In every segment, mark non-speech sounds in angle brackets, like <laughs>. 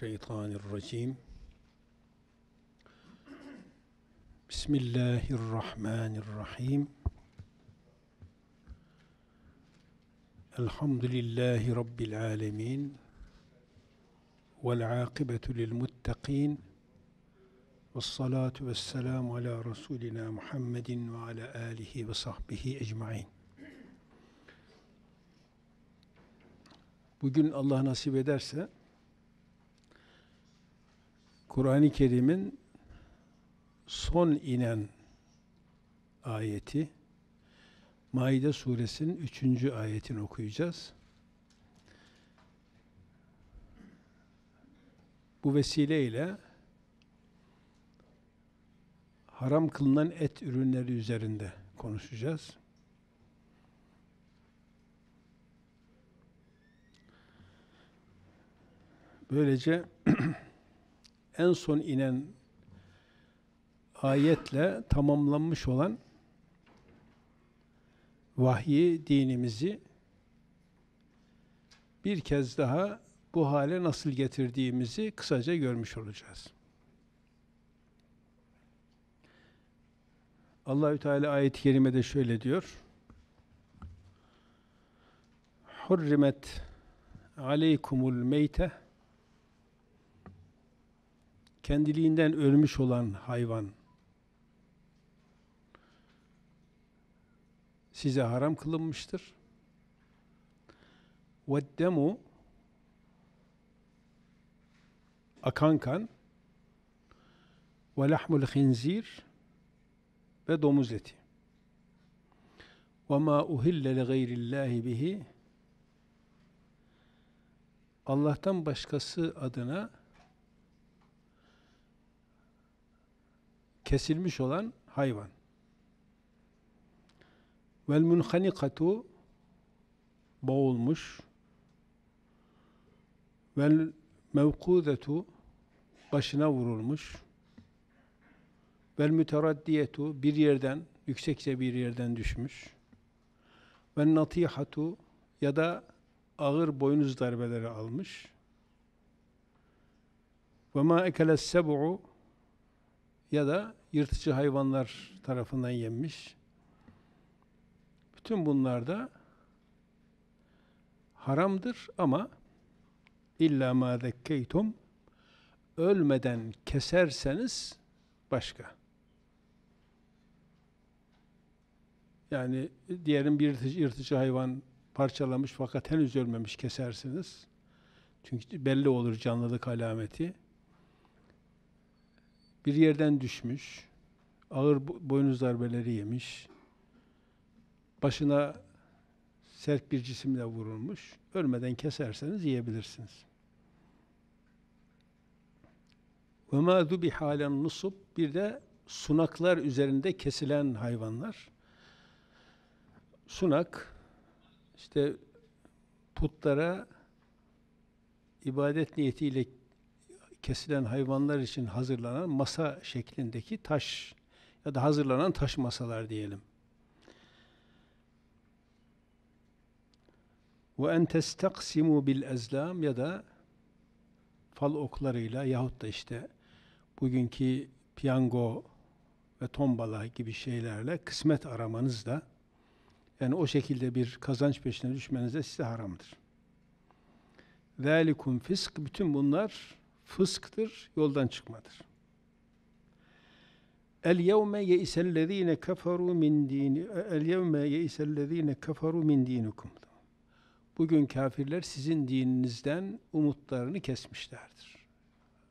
الشيطان الرجيم بسم الله الرحمن الرحيم الحمد لله رب العالمين والعاقبة للمتقين والصلاة والسلام على رسولنا محمد وعلى آله وصحبه أجمعين Bugün Allah nasip ederse Kur'an-ı Kerim'in son inen ayeti Maide suresinin üçüncü ayetini okuyacağız. Bu vesileyle haram kılınan et ürünleri üzerinde konuşacağız. Böylece <clears throat> en son inen ayetle tamamlanmış olan vahyi dinimizi bir kez daha bu hale nasıl getirdiğimizi kısaca görmüş olacağız. Allahü Teala ayet-i kerimede şöyle diyor. Hurrimet aleykumul meyte kendiliğinden ölmüş olan hayvan size haram kılınmıştır. Veddemu akan kan ve lahmul hinzir ve domuz eti. Ve ma uhille li gayrillahi bihi Allah'tan başkası adına kesilmiş olan hayvan. Vel munhanikatu boğulmuş. Vel mevkudetu başına vurulmuş. Vel müteraddiyetu bir yerden, yüksekçe bir yerden düşmüş. Vel natihatu ya da ağır boynuz darbeleri almış. Ve ma ekele seb'u ya da yırtıcı hayvanlar tarafından yenmiş. Bütün bunlar da haramdır ama illa ma dekkeytum ölmeden keserseniz başka. Yani diyelim bir yırtıcı, yırtıcı hayvan parçalamış fakat henüz ölmemiş kesersiniz. Çünkü belli olur canlılık alameti bir yerden düşmüş, ağır boynuz darbeleri yemiş, başına sert bir cisimle vurulmuş, ölmeden keserseniz yiyebilirsiniz. وَمَا ذُبِحَ عَلَى nusup, Bir de sunaklar üzerinde kesilen hayvanlar. Sunak, işte putlara ibadet niyetiyle kesilen hayvanlar için hazırlanan masa şeklindeki taş ya da hazırlanan taş masalar diyelim. Ve en testaksimu bil ezlam ya da fal oklarıyla yahut da işte bugünkü piyango ve tombala gibi şeylerle kısmet aramanız da yani o şekilde bir kazanç peşine düşmeniz de size haramdır. Velikum fisk bütün bunlar fısktır, yoldan çıkmadır. El yevme yeisellezine keferu min dini el yevme yeisellezine keferu min dinikum. Bugün kafirler sizin dininizden umutlarını kesmişlerdir.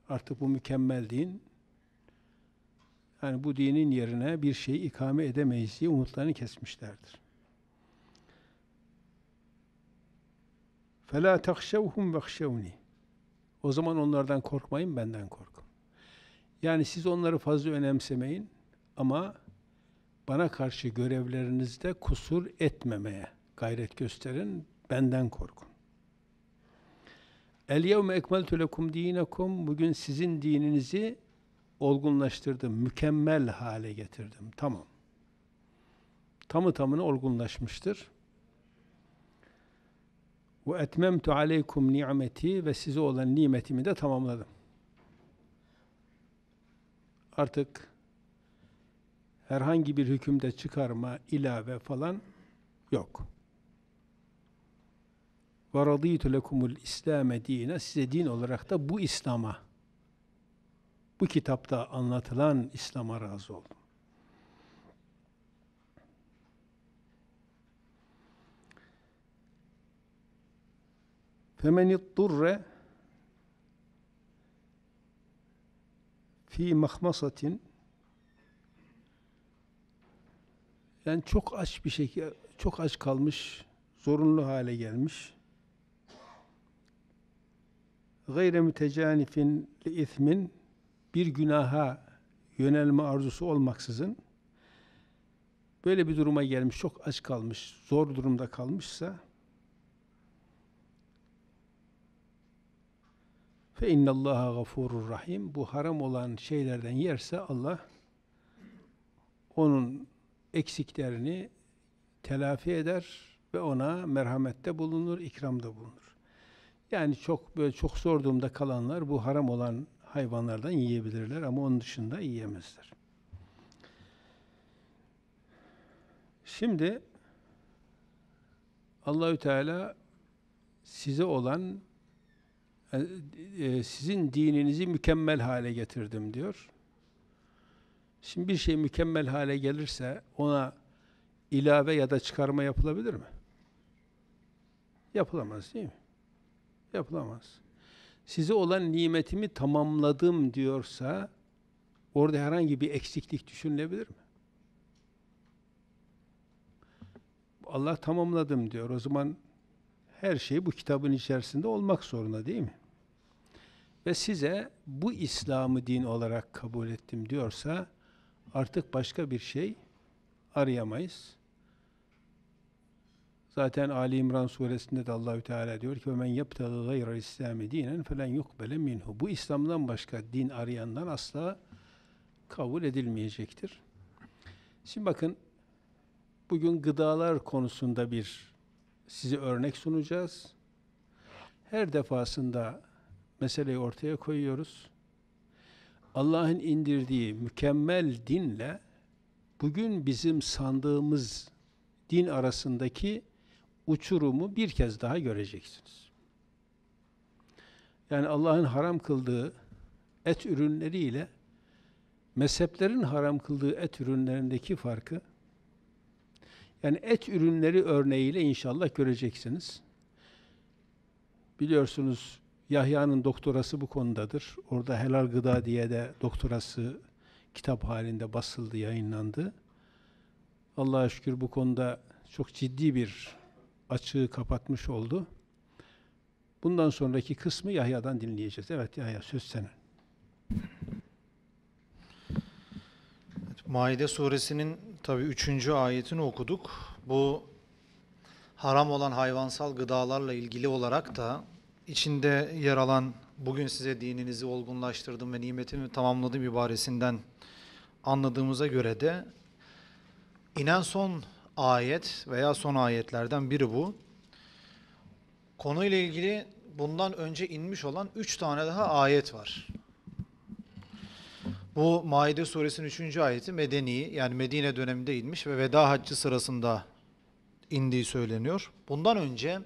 Artık bu mükemmel din yani bu dinin yerine bir şey ikame edemeyiz diye umutlarını kesmişlerdir. فَلَا تَخْشَوْهُمْ وَخْشَوْنِي o zaman onlardan korkmayın, benden korkun. Yani siz onları fazla önemsemeyin ama bana karşı görevlerinizde kusur etmemeye gayret gösterin, benden korkun. El yevme ekmeltu lekum bugün sizin dininizi olgunlaştırdım, mükemmel hale getirdim. Tamam. Tamı tamını olgunlaşmıştır. Ve etmemtu aleykum nimeti ve size olan nimetimi de tamamladım. Artık herhangi bir hükümde çıkarma, ilave falan yok. Ve radîtu lekumul İslâme dîne size din olarak da bu İslam'a bu kitapta anlatılan İslam'a razı oldum. فَمَنِ اضْطُرَّ fi mahmasatin yani çok aç bir şekilde çok aç kalmış, zorunlu hale gelmiş. Gayre mütecanifin li bir günaha yönelme arzusu olmaksızın böyle bir duruma gelmiş, çok aç kalmış, zor durumda kalmışsa Fe innallaha gafurur rahim. Bu haram olan şeylerden yerse Allah onun eksiklerini telafi eder ve ona merhamette bulunur, ikramda bulunur. Yani çok böyle çok zor kalanlar bu haram olan hayvanlardan yiyebilirler ama onun dışında yiyemezler. Şimdi Allahü Teala size olan e, e, sizin dininizi mükemmel hale getirdim diyor. Şimdi bir şey mükemmel hale gelirse ona ilave ya da çıkarma yapılabilir mi? Yapılamaz değil mi? Yapılamaz. Size olan nimetimi tamamladım diyorsa orada herhangi bir eksiklik düşünülebilir mi? Allah tamamladım diyor. O zaman her şey bu kitabın içerisinde olmak zorunda değil mi? ve size bu İslam'ı din olarak kabul ettim diyorsa artık başka bir şey arayamayız. Zaten Ali İmran suresinde de Allahü Teala diyor ki: "Men yebtagi gayra İslami dinen felen yukbele minhu." Bu İslam'dan başka din arayandan asla kabul edilmeyecektir. Şimdi bakın bugün gıdalar konusunda bir size örnek sunacağız. Her defasında meseleyi ortaya koyuyoruz. Allah'ın indirdiği mükemmel dinle bugün bizim sandığımız din arasındaki uçurumu bir kez daha göreceksiniz. Yani Allah'ın haram kıldığı et ürünleriyle mezheplerin haram kıldığı et ürünlerindeki farkı yani et ürünleri örneğiyle inşallah göreceksiniz. Biliyorsunuz Yahya'nın doktorası bu konudadır. Orada Helal Gıda diye de doktorası kitap halinde basıldı, yayınlandı. Allah'a şükür bu konuda çok ciddi bir açığı kapatmış oldu. Bundan sonraki kısmı Yahya'dan dinleyeceğiz. Evet Yahya söz senin. Maide suresinin tabi üçüncü ayetini okuduk. Bu haram olan hayvansal gıdalarla ilgili olarak da içinde yer alan bugün size dininizi olgunlaştırdım ve nimetimi tamamladım ibaresinden anladığımıza göre de inen son ayet veya son ayetlerden biri bu. Konuyla ilgili bundan önce inmiş olan üç tane daha ayet var. Bu Maide suresinin üçüncü ayeti Medeni yani Medine döneminde inmiş ve veda haccı sırasında indiği söyleniyor. Bundan önce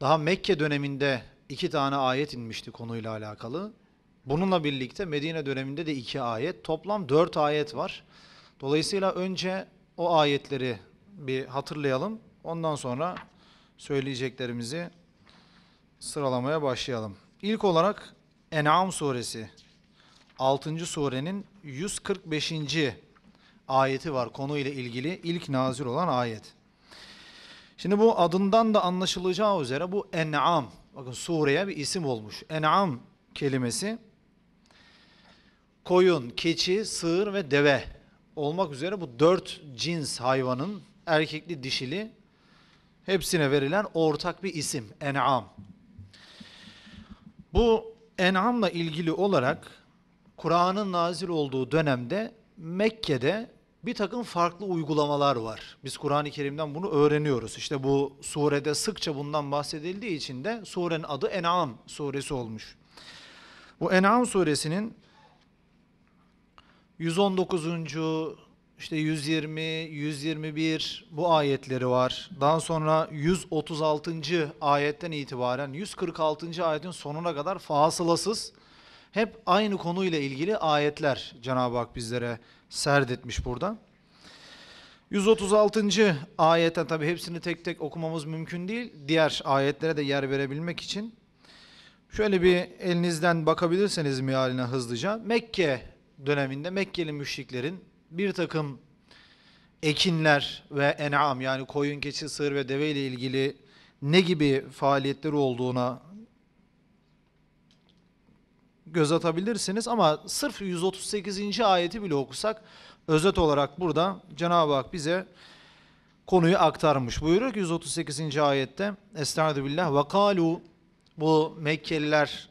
daha Mekke döneminde iki tane ayet inmişti konuyla alakalı. Bununla birlikte Medine döneminde de iki ayet. Toplam dört ayet var. Dolayısıyla önce o ayetleri bir hatırlayalım. Ondan sonra söyleyeceklerimizi sıralamaya başlayalım. İlk olarak En'am suresi 6. surenin 145. ayeti var konuyla ilgili ilk nazil olan ayet. Şimdi bu adından da anlaşılacağı üzere bu en'am, bakın sureye bir isim olmuş. En'am kelimesi koyun, keçi, sığır ve deve olmak üzere bu dört cins hayvanın erkekli, dişili hepsine verilen ortak bir isim en'am. Bu en'amla ilgili olarak Kur'an'ın nazil olduğu dönemde Mekke'de bir takım farklı uygulamalar var. Biz Kur'an-ı Kerim'den bunu öğreniyoruz. İşte bu surede sıkça bundan bahsedildiği için de surenin adı En'am suresi olmuş. Bu En'am suresinin 119. işte 120, 121 bu ayetleri var. Daha sonra 136. ayetten itibaren 146. ayetin sonuna kadar fasılasız hep aynı konuyla ilgili ayetler Cenab-ı Hak bizlere serdetmiş burada. 136. ayete tabi hepsini tek tek okumamız mümkün değil. Diğer ayetlere de yer verebilmek için. Şöyle bir elinizden bakabilirseniz mealine hızlıca. Mekke döneminde Mekkeli müşriklerin bir takım ekinler ve en'am yani koyun, keçi, sığır ve deve ile ilgili ne gibi faaliyetleri olduğuna göz atabilirsiniz ama sırf 138. ayeti bile okusak özet olarak burada Cenab-ı Hak bize konuyu aktarmış. Buyuruyor ki 138. ayette Estaizu billah ve kalu bu Mekkeliler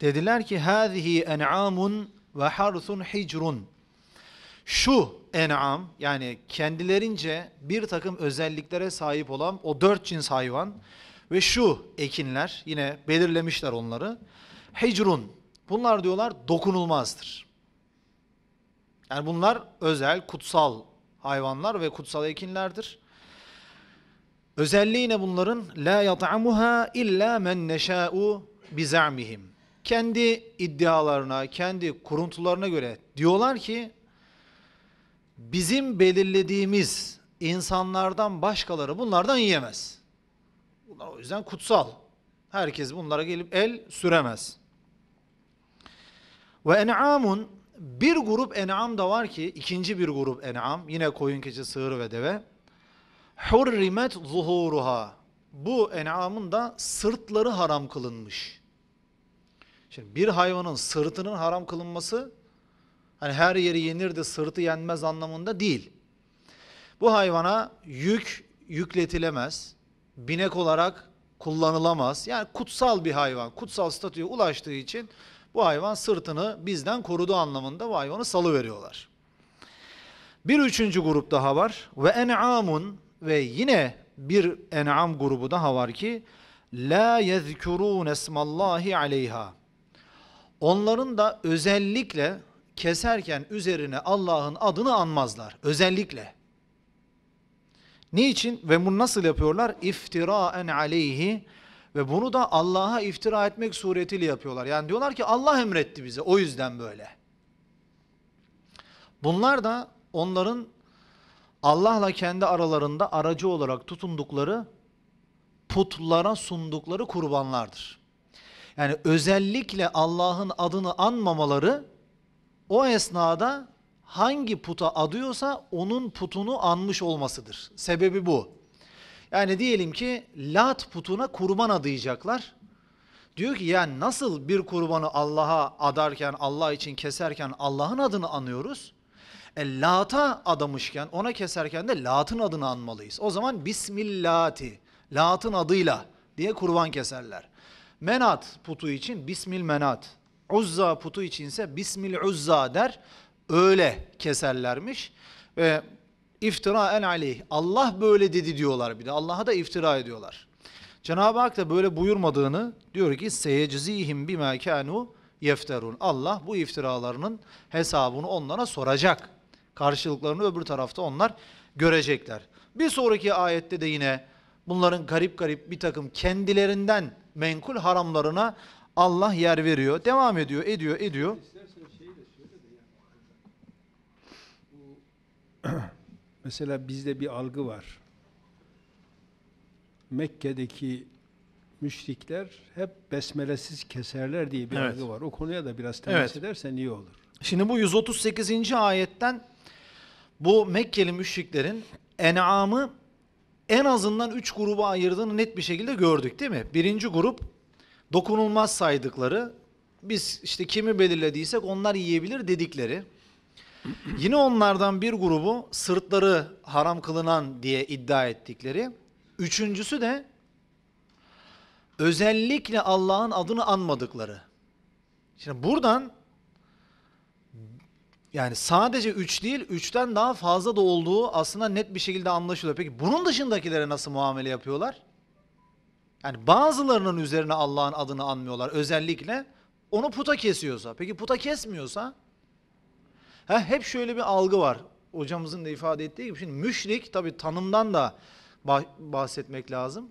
dediler ki hazihi en'amun ve harsun hicrun şu en'am yani kendilerince bir takım özelliklere sahip olan o dört cins hayvan ve şu ekinler yine belirlemişler onları hicrun. Bunlar diyorlar dokunulmazdır. Yani bunlar özel, kutsal hayvanlar ve kutsal ekinlerdir. Özelliği ne bunların? La yat'amuha illa men neşâ'u bizamihim. Kendi iddialarına, kendi kuruntularına göre diyorlar ki bizim belirlediğimiz insanlardan başkaları bunlardan yiyemez. Bunlar o yüzden kutsal. Herkes bunlara gelip el süremez. Ve en'amun bir grup en'am da var ki ikinci bir grup en'am yine koyun, keçi, sığır ve deve. Hurrimet zuhuruha. Bu en'amın da sırtları haram kılınmış. Şimdi bir hayvanın sırtının haram kılınması hani her yeri yenir de sırtı yenmez anlamında değil. Bu hayvana yük yükletilemez. Binek olarak kullanılamaz. Yani kutsal bir hayvan, kutsal statüye ulaştığı için bu hayvan sırtını bizden korudu anlamında bu hayvanı salı veriyorlar. Bir üçüncü grup daha var. Ve en'amun ve yine bir en'am grubu daha var ki la yezkurun esmallahi aleyha. Onların da özellikle keserken üzerine Allah'ın adını anmazlar. Özellikle. Niçin ve bunu nasıl yapıyorlar? İftiraen aleyhi ve bunu da Allah'a iftira etmek suretiyle yapıyorlar. Yani diyorlar ki Allah emretti bize o yüzden böyle. Bunlar da onların Allah'la kendi aralarında aracı olarak tutundukları putlara sundukları kurbanlardır. Yani özellikle Allah'ın adını anmamaları o esnada hangi puta adıyorsa onun putunu anmış olmasıdır. Sebebi bu. Yani diyelim ki Lat putuna kurban adayacaklar. Diyor ki yani nasıl bir kurbanı Allah'a adarken, Allah için keserken Allah'ın adını anıyoruz? E, Lat'a adamışken, ona keserken de Lat'ın adını anmalıyız. O zaman Bismillati, Lat'ın adıyla diye kurban keserler. Menat putu için Bismil Menat, Uzza putu içinse Bismil Uzza der. Öyle keserlermiş ve iftiraen aleyh. Allah böyle dedi diyorlar bir de. Allah'a da iftira ediyorlar. Cenab-ı Hak da böyle buyurmadığını diyor ki seyecizihim bima kanu yefterun. Allah bu iftiralarının hesabını onlara soracak. Karşılıklarını öbür tarafta onlar görecekler. Bir sonraki ayette de yine bunların garip garip bir takım kendilerinden menkul haramlarına Allah yer veriyor. Devam ediyor, ediyor, ediyor. Mesela bizde bir algı var. Mekke'deki müşrikler hep besmelesiz keserler diye bir evet. algı var. O konuya da biraz temas evet. edersen iyi olur. Şimdi bu 138. ayetten bu Mekkeli müşriklerin en'amı en azından üç gruba ayırdığını net bir şekilde gördük değil mi? Birinci grup dokunulmaz saydıkları, biz işte kimi belirlediysek onlar yiyebilir dedikleri. Yine onlardan bir grubu sırtları haram kılınan diye iddia ettikleri. Üçüncüsü de özellikle Allah'ın adını anmadıkları. Şimdi buradan yani sadece üç değil, üçten daha fazla da olduğu aslında net bir şekilde anlaşılıyor. Peki bunun dışındakilere nasıl muamele yapıyorlar? Yani bazılarının üzerine Allah'ın adını anmıyorlar özellikle. Onu puta kesiyorsa. Peki puta kesmiyorsa Ha, hep şöyle bir algı var. Hocamızın da ifade ettiği gibi. Şimdi müşrik tabi tanımdan da bahsetmek lazım.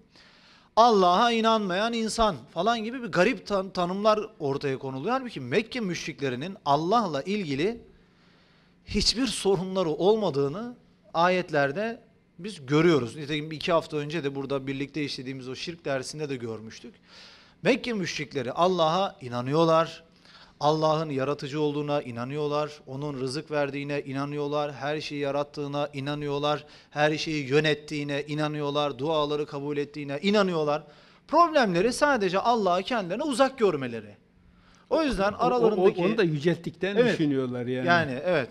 Allah'a inanmayan insan falan gibi bir garip tan tanımlar ortaya konuluyor. Halbuki Mekke müşriklerinin Allah'la ilgili hiçbir sorunları olmadığını ayetlerde biz görüyoruz. Nitekim iki hafta önce de burada birlikte işlediğimiz o şirk dersinde de görmüştük. Mekke müşrikleri Allah'a inanıyorlar. Allah'ın yaratıcı olduğuna inanıyorlar, onun rızık verdiğine inanıyorlar, her şeyi yarattığına inanıyorlar, her şeyi yönettiğine inanıyorlar, duaları kabul ettiğine inanıyorlar. Problemleri sadece Allah'ı kendilerine uzak görmeleri. O yüzden aralarındaki... onu da yücelttikten evet, düşünüyorlar yani. Yani evet.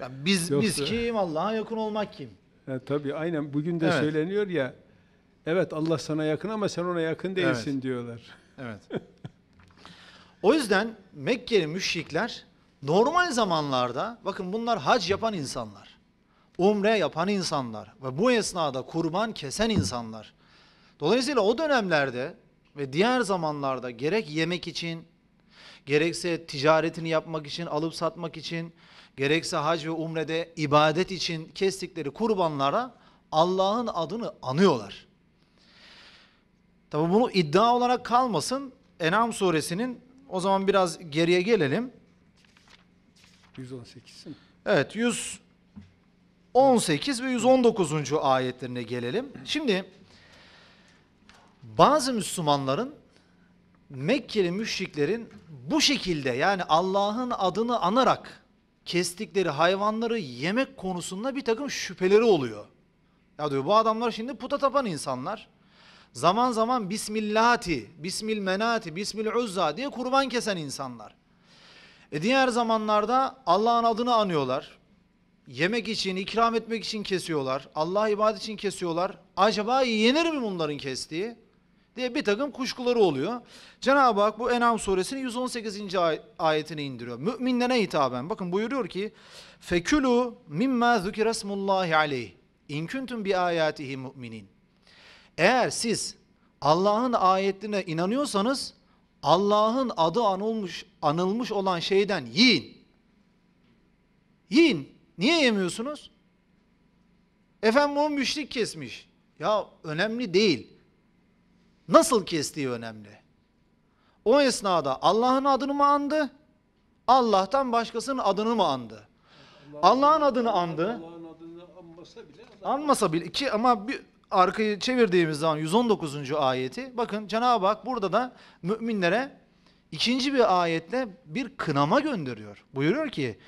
Yani biz, Yoksa... biz kim, Allah'a yakın olmak kim? Ya, e, tabii aynen bugün de evet. söyleniyor ya, evet Allah sana yakın ama sen ona yakın değilsin evet. diyorlar. Evet. <laughs> O yüzden Mekkeli müşrikler normal zamanlarda bakın bunlar hac yapan insanlar. Umre yapan insanlar ve bu esnada kurban kesen insanlar. Dolayısıyla o dönemlerde ve diğer zamanlarda gerek yemek için, gerekse ticaretini yapmak için, alıp satmak için, gerekse hac ve umrede ibadet için kestikleri kurbanlara Allah'ın adını anıyorlar. Tabi bunu iddia olarak kalmasın. Enam suresinin o zaman biraz geriye gelelim. 118 mi? Evet 118 ve 119. ayetlerine gelelim. Şimdi bazı Müslümanların Mekkeli müşriklerin bu şekilde yani Allah'ın adını anarak kestikleri hayvanları yemek konusunda bir takım şüpheleri oluyor. Ya diyor bu adamlar şimdi puta tapan insanlar. Zaman zaman Bismillahati, Bismil Menati, diye kurban kesen insanlar. E diğer zamanlarda Allah'ın adını anıyorlar. Yemek için, ikram etmek için kesiyorlar. Allah ibadet için kesiyorlar. Acaba yenir mi bunların kestiği? diye bir takım kuşkuları oluyor. Cenab-ı Hak bu Enam suresini 118. ayetini indiriyor. Müminlere hitaben. Bakın buyuruyor ki Fekulu mimma zükresmullahi aleyh. İnküntüm bi ayatihi müminin. Eğer siz Allah'ın ayetine inanıyorsanız Allah'ın adı anılmış, anılmış olan şeyden yiyin. Yiyin. Niye yemiyorsunuz? Efendim o müşrik kesmiş. Ya önemli değil. Nasıl kestiği önemli. O esnada Allah'ın adını mı andı? Allah'tan başkasının adını mı andı? Allah'ın Allah adını andı. Allah'ın adını anmasa bile. Anmasa bile ki ama bir, arkayı çevirdiğimiz zaman 119. ayeti bakın Cenab-ı Hak burada da müminlere ikinci bir ayetle bir kınama gönderiyor. Buyuruyor ki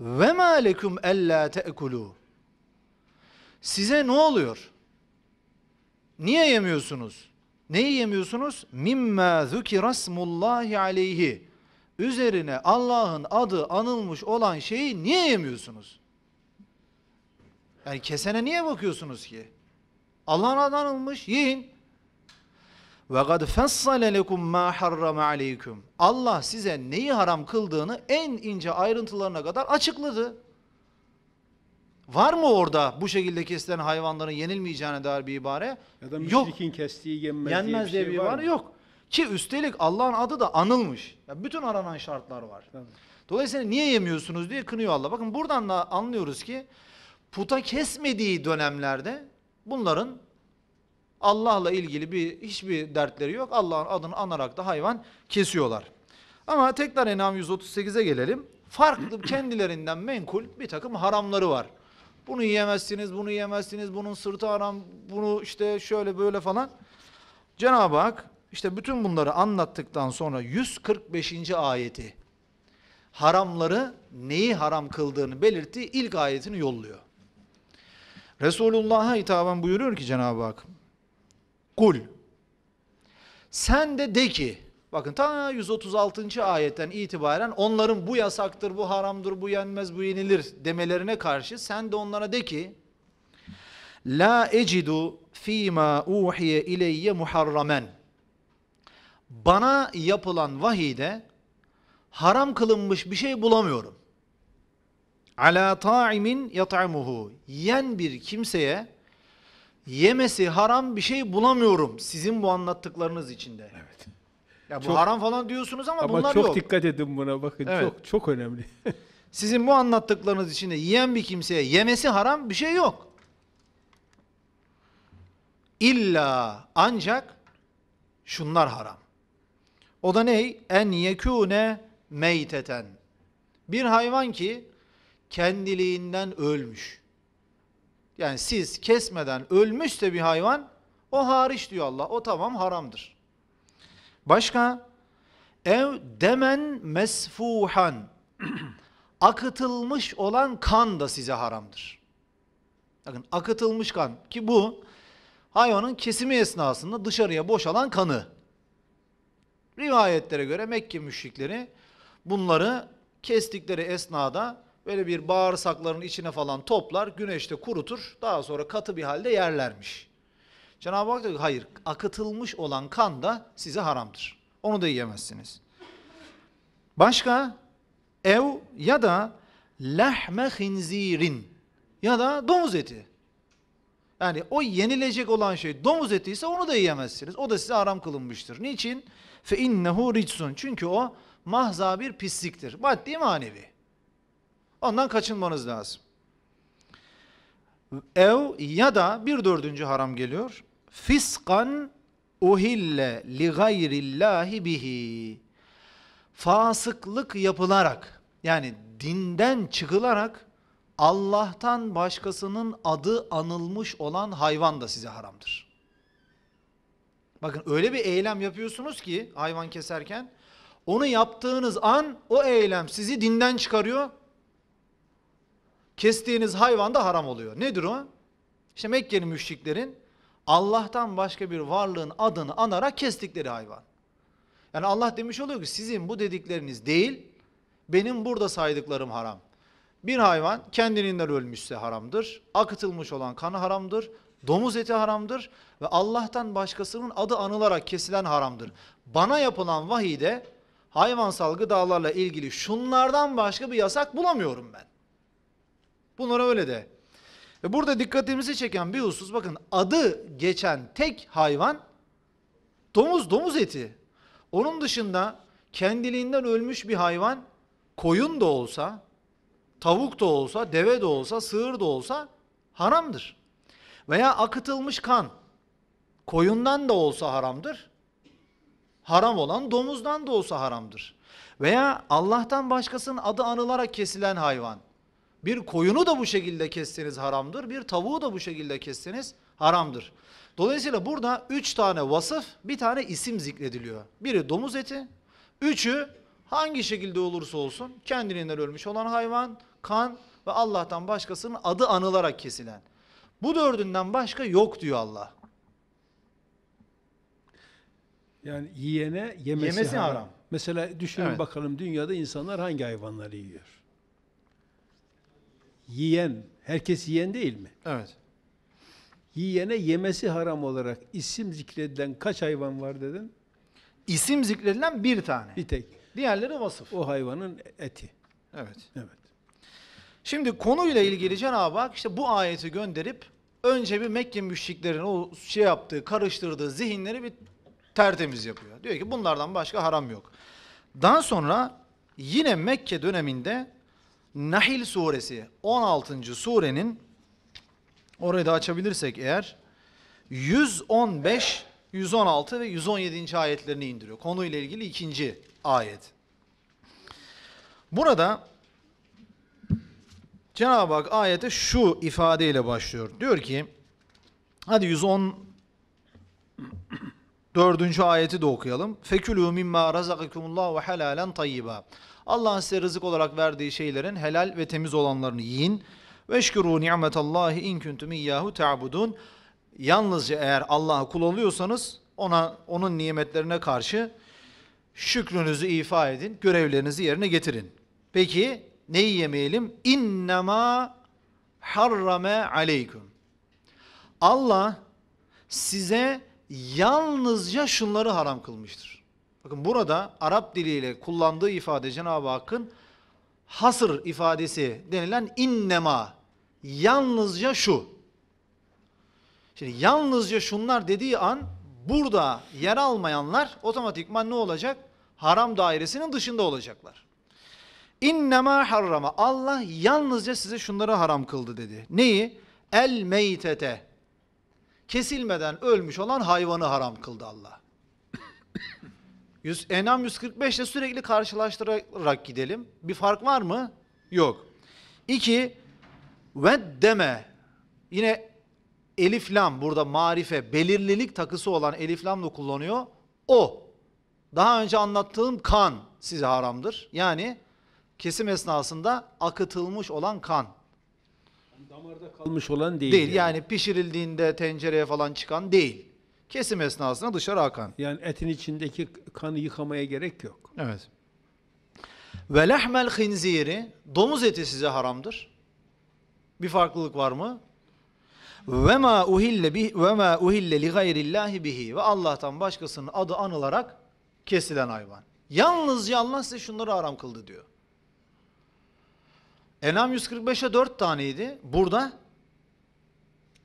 ve ma lekum ella te'kulu. Size ne oluyor? Niye yemiyorsunuz? Neyi yemiyorsunuz? Mimma zukirasmullahi aleyhi. Üzerine Allah'ın adı anılmış olan şeyi niye yemiyorsunuz? Yani kesene niye bakıyorsunuz ki? Allah'ın Allah'dan alınmış yiyin. Ve kad fessale lekum ma harrama aleykum. Allah size neyi haram kıldığını en ince ayrıntılarına kadar açıkladı. Var mı orada bu şekilde kesilen hayvanların yenilmeyeceğine dair bir ibare? Ya da müşrikin yok. kestiği yenmez, yenmez diye bir, şey bir ibare yok. Ki üstelik Allah'ın adı da anılmış. Ya bütün aranan şartlar var. Dolayısıyla niye yemiyorsunuz diye kınıyor Allah. Bakın buradan da anlıyoruz ki puta kesmediği dönemlerde Bunların Allah'la ilgili bir hiçbir dertleri yok. Allah'ın adını anarak da hayvan kesiyorlar. Ama tekrar Enam 138'e gelelim. Farklı <clears throat> kendilerinden menkul bir takım haramları var. Bunu yiyemezsiniz, bunu yiyemezsiniz, bunun sırtı haram, bunu işte şöyle böyle falan. Cenab-ı Hak işte bütün bunları anlattıktan sonra 145. ayeti haramları neyi haram kıldığını belirttiği ilk ayetini yolluyor. Resulullah'a hitaben buyuruyor ki Cenab-ı Hak Kul sen de de ki bakın ta 136. ayetten itibaren onların bu yasaktır, bu haramdır, bu yenmez, bu yenilir demelerine karşı sen de onlara de ki La ecidu fîmâ uhiye ileyye muharramen bana yapılan vahide haram kılınmış bir şey bulamıyorum ala ta'imin yat'amuhu yen bir kimseye yemesi haram bir şey bulamıyorum sizin bu anlattıklarınız içinde. Evet. Ya bu çok, haram falan diyorsunuz ama, ama bunlar çok yok. çok dikkat edin buna bakın evet. çok çok önemli. <laughs> sizin bu anlattıklarınız içinde yiyen bir kimseye yemesi haram bir şey yok. İlla ancak şunlar haram. O da ne? En yekune meyteten. Bir hayvan ki kendiliğinden ölmüş. Yani siz kesmeden ölmüşse bir hayvan o hariç diyor Allah. O tamam haramdır. Başka ev demen mesfuhan <clears throat> akıtılmış olan kan da size haramdır. Bakın akıtılmış kan ki bu hayvanın kesimi esnasında dışarıya boşalan kanı. Rivayetlere göre Mekke müşrikleri bunları kestikleri esnada böyle bir bağırsakların içine falan toplar, güneşte kurutur, daha sonra katı bir halde yerlermiş. Cenab-ı Hak diyor ki hayır, akıtılmış olan kan da size haramdır. Onu da yiyemezsiniz. Başka ev ya da lehme hinzirin ya da domuz eti. Yani o yenilecek olan şey domuz eti ise onu da yiyemezsiniz. O da size haram kılınmıştır. Niçin? Fe innehu ricsun. Çünkü o mahza bir pisliktir. Maddi manevi. Ondan kaçınmanız lazım. Ev ya da bir dördüncü haram geliyor. Fiskan uhille li gayrillahi bihi. Fasıklık yapılarak yani dinden çıkılarak Allah'tan başkasının adı anılmış olan hayvan da size haramdır. Bakın öyle bir eylem yapıyorsunuz ki hayvan keserken onu yaptığınız an o eylem sizi dinden çıkarıyor kestiğiniz hayvan da haram oluyor. Nedir o? İşte Mekkeli müşriklerin Allah'tan başka bir varlığın adını anarak kestikleri hayvan. Yani Allah demiş oluyor ki sizin bu dedikleriniz değil, benim burada saydıklarım haram. Bir hayvan kendiliğinden ölmüşse haramdır, akıtılmış olan kanı haramdır, domuz eti haramdır ve Allah'tan başkasının adı anılarak kesilen haramdır. Bana yapılan vahide hayvansal gıdalarla ilgili şunlardan başka bir yasak bulamıyorum ben. Bunlara öyle de. Ve burada dikkatimizi çeken bir husus bakın adı geçen tek hayvan domuz, domuz eti. Onun dışında kendiliğinden ölmüş bir hayvan koyun da olsa, tavuk da olsa, deve de olsa, sığır da olsa haramdır. Veya akıtılmış kan koyundan da olsa haramdır. Haram olan domuzdan da olsa haramdır. Veya Allah'tan başkasının adı anılarak kesilen hayvan bir koyunu da bu şekilde kesseniz haramdır. Bir tavuğu da bu şekilde kesseniz haramdır. Dolayısıyla burada üç tane vasıf, bir tane isim zikrediliyor. Biri domuz eti, üçü hangi şekilde olursa olsun kendiliğinden ölmüş olan hayvan, kan ve Allah'tan başkasının adı anılarak kesilen. Bu dördünden başka yok diyor Allah. Yani yiyene yemesi, yemesi haram. haram. Mesela düşünün evet. bakalım dünyada insanlar hangi hayvanları yiyor? yiyen, herkes yiyen değil mi? Evet. Yiyene yemesi haram olarak isim zikredilen kaç hayvan var dedin? İsim zikredilen bir tane. Bir tek. Diğerleri vasıf. O hayvanın eti. Evet. Evet. Şimdi konuyla ilgili Cenab-ı Hak işte bu ayeti gönderip önce bir Mekke müşriklerin o şey yaptığı, karıştırdığı zihinleri bir tertemiz yapıyor. Diyor ki bunlardan başka haram yok. Daha sonra yine Mekke döneminde Nahil suresi 16. surenin orayı da açabilirsek eğer 115, 116 ve 117. ayetlerini indiriyor. Konuyla ilgili ikinci ayet. Burada Cenab-ı Hak ayete şu ifadeyle başlıyor. Diyor ki hadi 110 4. ayeti de okuyalım. Fekulü mimma razakikumullah ve helalen tayyiba. Allah'ın size rızık olarak verdiği şeylerin helal ve temiz olanlarını yiyin. Ve şkuru ni'metallahi in kuntum iyyahu ta'budun. Yalnızca eğer Allah'a kul oluyorsanız ona onun nimetlerine karşı şükrünüzü ifa edin, görevlerinizi yerine getirin. Peki neyi yemeyelim? İnnema harrame aleyküm. Allah size yalnızca şunları haram kılmıştır. Bakın burada Arap diliyle kullandığı ifade Cenab-ı Hakk'ın hasır ifadesi denilen innema yalnızca şu. Şimdi yalnızca şunlar dediği an burada yer almayanlar otomatikman ne olacak? Haram dairesinin dışında olacaklar. İnnemâ harrama. Allah yalnızca size şunları haram kıldı dedi. Neyi? El meytete. Kesilmeden ölmüş olan hayvanı haram kıldı Allah. 100, Enam 145 ile sürekli karşılaştırarak gidelim. Bir fark var mı? Yok. İki, ve deme. Yine Eliflam burada marife belirlilik takısı olan elif lamla kullanıyor. O. Daha önce anlattığım kan size haramdır. Yani kesim esnasında akıtılmış olan kan. Damarda kalmış olan değil. Değil yani, yani pişirildiğinde tencereye falan çıkan değil kesim esnasında dışarı akan. Yani etin içindeki kanı yıkamaya gerek yok. Evet. Ve lehmel hinziri domuz eti size haramdır. Bir farklılık var mı? Ve ma uhille bi ve ma uhille li gayrillahi bihi ve Allah'tan başkasının adı anılarak kesilen hayvan. Yalnızca Allah size şunları haram kıldı diyor. Enam 145'e 4 taneydi. Burada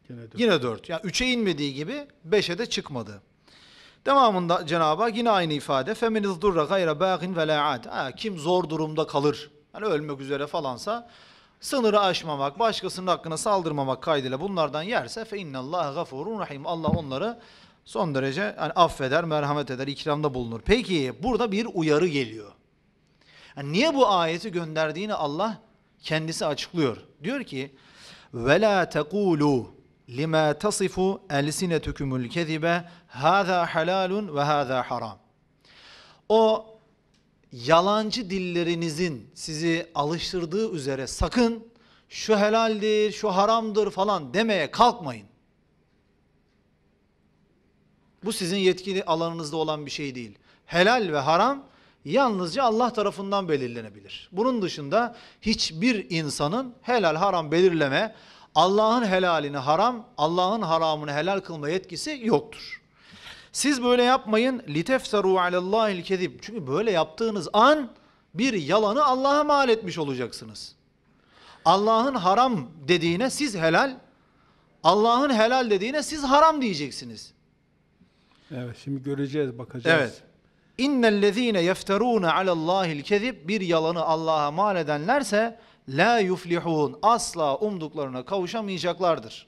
Yine dört. Yine dört. Yani üçe inmediği gibi beşe de çıkmadı. Devamında Cenab-ı Hak yine aynı ifade. Feminiz durra gayra bâgin ve la'ad. Kim zor durumda kalır, yani ölmek üzere falansa, sınırı aşmamak, başkasının hakkına saldırmamak kaydıyla bunlardan yerse fe innallâhe gafurun rahim. Allah onları son derece yani affeder, merhamet eder, ikramda bulunur. Peki burada bir uyarı geliyor. Yani niye bu ayeti gönderdiğini Allah kendisi açıklıyor. Diyor ki ve la lima tasifu elsinetukumul kezibe haza halalun ve haza haram. O yalancı dillerinizin sizi alıştırdığı üzere sakın şu helaldir, şu haramdır falan demeye kalkmayın. Bu sizin yetkili alanınızda olan bir şey değil. Helal ve haram yalnızca Allah tarafından belirlenebilir. Bunun dışında hiçbir insanın helal haram belirleme Allah'ın helalini haram, Allah'ın haramını helal kılma yetkisi yoktur. Siz böyle yapmayın. لِتَفْتَرُوا عَلَى اللّٰهِ الْكَذِبِ Çünkü böyle yaptığınız an bir yalanı Allah'a mal etmiş olacaksınız. Allah'ın haram dediğine siz helal, Allah'ın helal dediğine siz haram diyeceksiniz. Evet şimdi göreceğiz bakacağız. Evet. İnnellezîne yefterûne alallâhil kezib bir yalanı Allah'a mal edenlerse la yuflihun asla umduklarına kavuşamayacaklardır.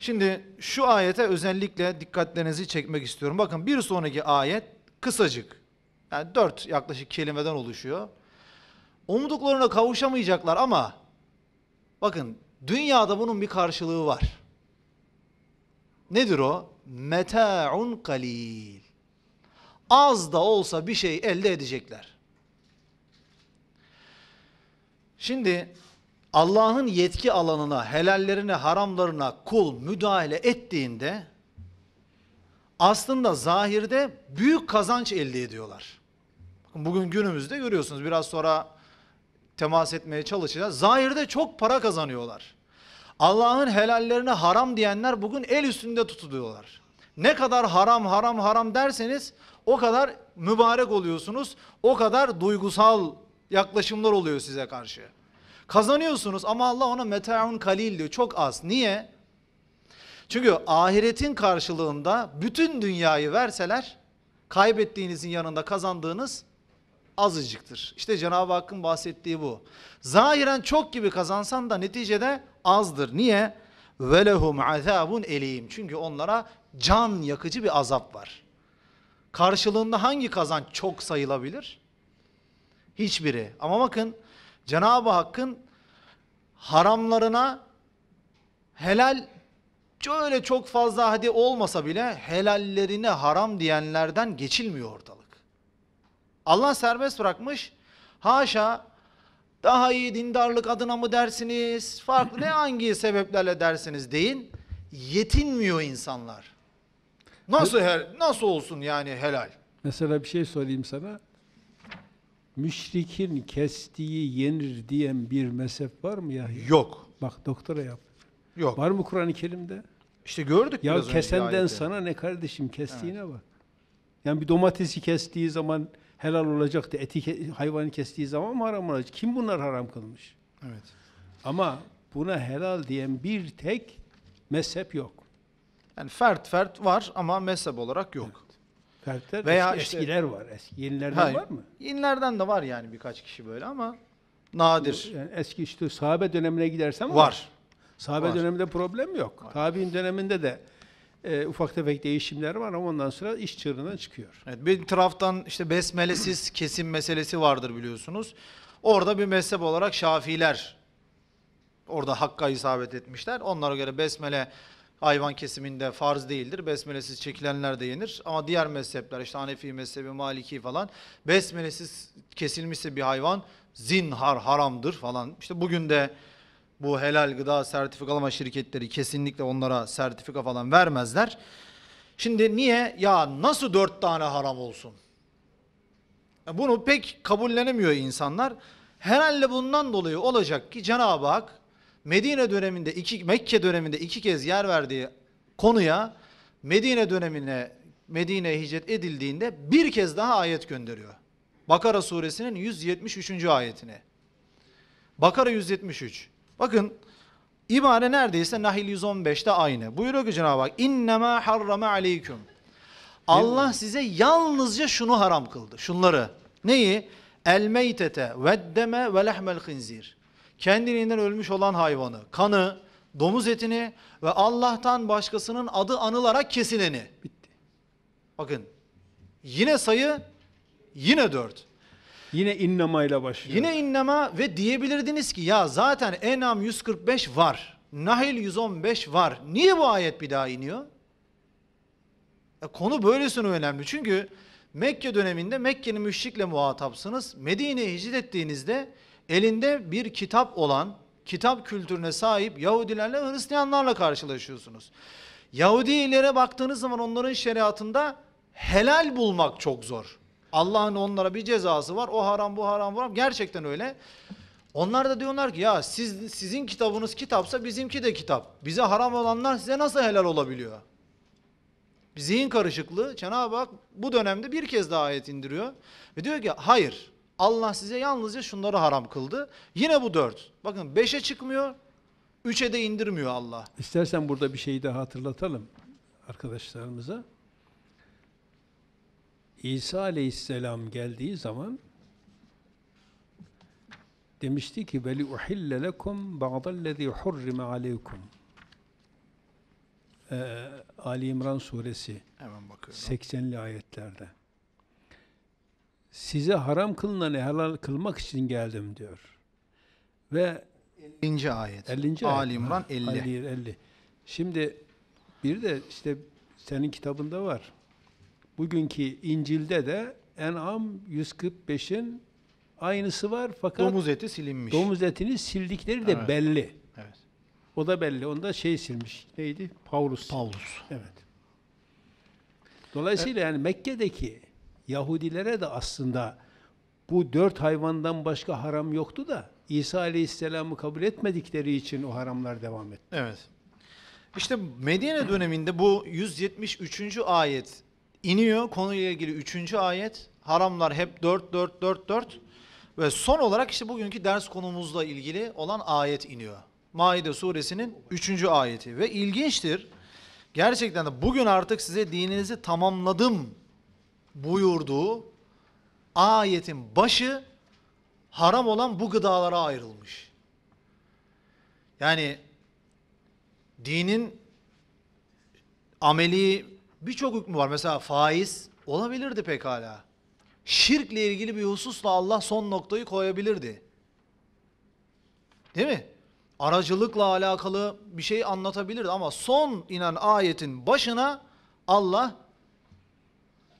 Şimdi şu ayete özellikle dikkatlerinizi çekmek istiyorum. Bakın bir sonraki ayet kısacık. Yani dört yaklaşık kelimeden oluşuyor. Umduklarına kavuşamayacaklar ama bakın dünyada bunun bir karşılığı var. Nedir o? Meta'un kalil. Az da olsa bir şey elde edecekler. Şimdi Allah'ın yetki alanına, helallerine, haramlarına kul müdahale ettiğinde aslında zahirde büyük kazanç elde ediyorlar. bugün günümüzde görüyorsunuz biraz sonra temas etmeye çalışacağız. Zahirde çok para kazanıyorlar. Allah'ın helallerine haram diyenler bugün el üstünde tutuluyorlar. Ne kadar haram haram haram derseniz o kadar mübarek oluyorsunuz. O kadar duygusal yaklaşımlar oluyor size karşı. Kazanıyorsunuz ama Allah ona metaun kalil diyor. Çok az. Niye? Çünkü ahiretin karşılığında bütün dünyayı verseler kaybettiğinizin yanında kazandığınız azıcıktır. İşte Cenab-ı Hakk'ın bahsettiği bu. Zahiren çok gibi kazansan da neticede azdır. Niye? velehum azabun elim. Çünkü onlara can yakıcı bir azap var. Karşılığında hangi kazanç çok sayılabilir? Hiçbiri. Ama bakın Cenab-ı Hakk'ın haramlarına helal şöyle çok fazla hadi olmasa bile helallerine haram diyenlerden geçilmiyor ortalık. Allah serbest bırakmış. Haşa daha iyi dindarlık adına mı dersiniz? Farklı ne hangi sebeplerle dersiniz deyin. Yetinmiyor insanlar. Nasıl her nasıl olsun yani helal? Mesela bir şey söyleyeyim sana müşrikin kestiği yenir diyen bir mezhep var mı ya? Yok. Bak doktora yap. Yok. Var mı Kur'an-ı Kerim'de? İşte gördük ya biraz kesenden sana ne kardeşim kestiğine evet. bak. Yani bir domatesi kestiği zaman helal olacaktı. Eti hayvanı kestiği zaman mı haram olacak? Kim bunlar haram kılmış? Evet. Ama buna helal diyen bir tek mezhep yok. Yani fert fert var ama mezhep olarak yok. Fertler Veya eski, işte, eskiler var. Eski, yenilerden hayır, var mı? Yenilerden de var yani birkaç kişi böyle ama nadir. Yani eski işte sahabe dönemine gidersem var. var. Sahabe var. döneminde problem yok. Var. Tabi'in döneminde de e, ufak tefek değişimler var ama ondan sonra iş çığırından çıkıyor. Evet, bir taraftan işte besmelesiz <clears throat> kesim meselesi vardır biliyorsunuz. Orada bir mezhep olarak Şafiler orada Hakk'a isabet etmişler. Onlara göre besmele hayvan kesiminde farz değildir. Besmelesiz çekilenler de yenir. Ama diğer mezhepler işte Hanefi mezhebi, Maliki falan besmelesiz kesilmişse bir hayvan zinhar haramdır falan. İşte bugün de bu helal gıda sertifikalama şirketleri kesinlikle onlara sertifika falan vermezler. Şimdi niye? Ya nasıl dört tane haram olsun? Bunu pek kabullenemiyor insanlar. Herhalde bundan dolayı olacak ki Cenab-ı Hak Medine döneminde iki, Mekke döneminde iki kez yer verdiği konuya Medine dönemine Medine'ye hicret edildiğinde bir kez daha ayet gönderiyor. Bakara suresinin 173. ayetine. Bakara 173. Bakın ibare neredeyse Nahil 115'te aynı. Buyuruyor ki Cenab-ı Hak innema harrama aleyküm. Allah size yalnızca şunu haram kıldı. Şunları. Neyi? El meytete ve deme ve lehmel hınzir kendiliğinden ölmüş olan hayvanı, kanı, domuz etini ve Allah'tan başkasının adı anılarak kesileni. Bitti. Bakın yine sayı yine dört. Yine innema ile başlıyor. Yine innema ve diyebilirdiniz ki ya zaten Enam 145 var. Nahil 115 var. Niye bu ayet bir daha iniyor? E, konu böylesine önemli. Çünkü Mekke döneminde Mekke'nin müşrikle muhatapsınız. Medine'ye hicret ettiğinizde elinde bir kitap olan, kitap kültürüne sahip Yahudilerle Hristiyanlarla karşılaşıyorsunuz. Yahudilere baktığınız zaman onların şeriatında helal bulmak çok zor. Allah'ın onlara bir cezası var. O haram bu haram var. Gerçekten öyle. Onlar da diyorlar ki ya siz, sizin kitabınız kitapsa bizimki de kitap. Bize haram olanlar size nasıl helal olabiliyor? Zihin karışıklığı Cenab-ı Hak bu dönemde bir kez daha ayet indiriyor. Ve diyor ki hayır Allah size yalnızca şunları haram kıldı. Yine bu dört. Bakın beşe çıkmıyor, üçe de indirmiyor Allah. İstersen burada bir şeyi daha hatırlatalım arkadaşlarımıza. İsa aleyhisselam geldiği zaman demişti ki veli uhille lekum ba'dellezî hurrime aleykum. Ee, Ali İmran suresi Hemen bakıyorum. 80'li ayetlerde size haram kılınan helal kılmak için geldim diyor. Ve 50. ayet. 50. Ali İmran 50. 50. 50. Şimdi bir de işte senin kitabında var. Bugünkü İncil'de de En'am 145'in aynısı var fakat domuz eti silinmiş. Domuz etini sildikleri de evet. belli. O da belli. Onda şey silmiş. Neydi? Paulus. Paulus. Evet. Dolayısıyla evet. yani Mekke'deki Yahudilere de aslında bu dört hayvandan başka haram yoktu da İsa Aleyhisselam'ı kabul etmedikleri için o haramlar devam etti. Evet. İşte Medine döneminde bu 173. ayet iniyor. Konuyla ilgili 3. ayet. Haramlar hep 4 4 4 4 ve son olarak işte bugünkü ders konumuzla ilgili olan ayet iniyor. Maide suresinin 3. ayeti ve ilginçtir. Gerçekten de bugün artık size dininizi tamamladım buyurduğu ayetin başı haram olan bu gıdalara ayrılmış. Yani dinin ameli birçok hükmü var. Mesela faiz olabilirdi pekala. Şirkle ilgili bir hususla Allah son noktayı koyabilirdi. Değil mi? Aracılıkla alakalı bir şey anlatabilirdi ama son inen ayetin başına Allah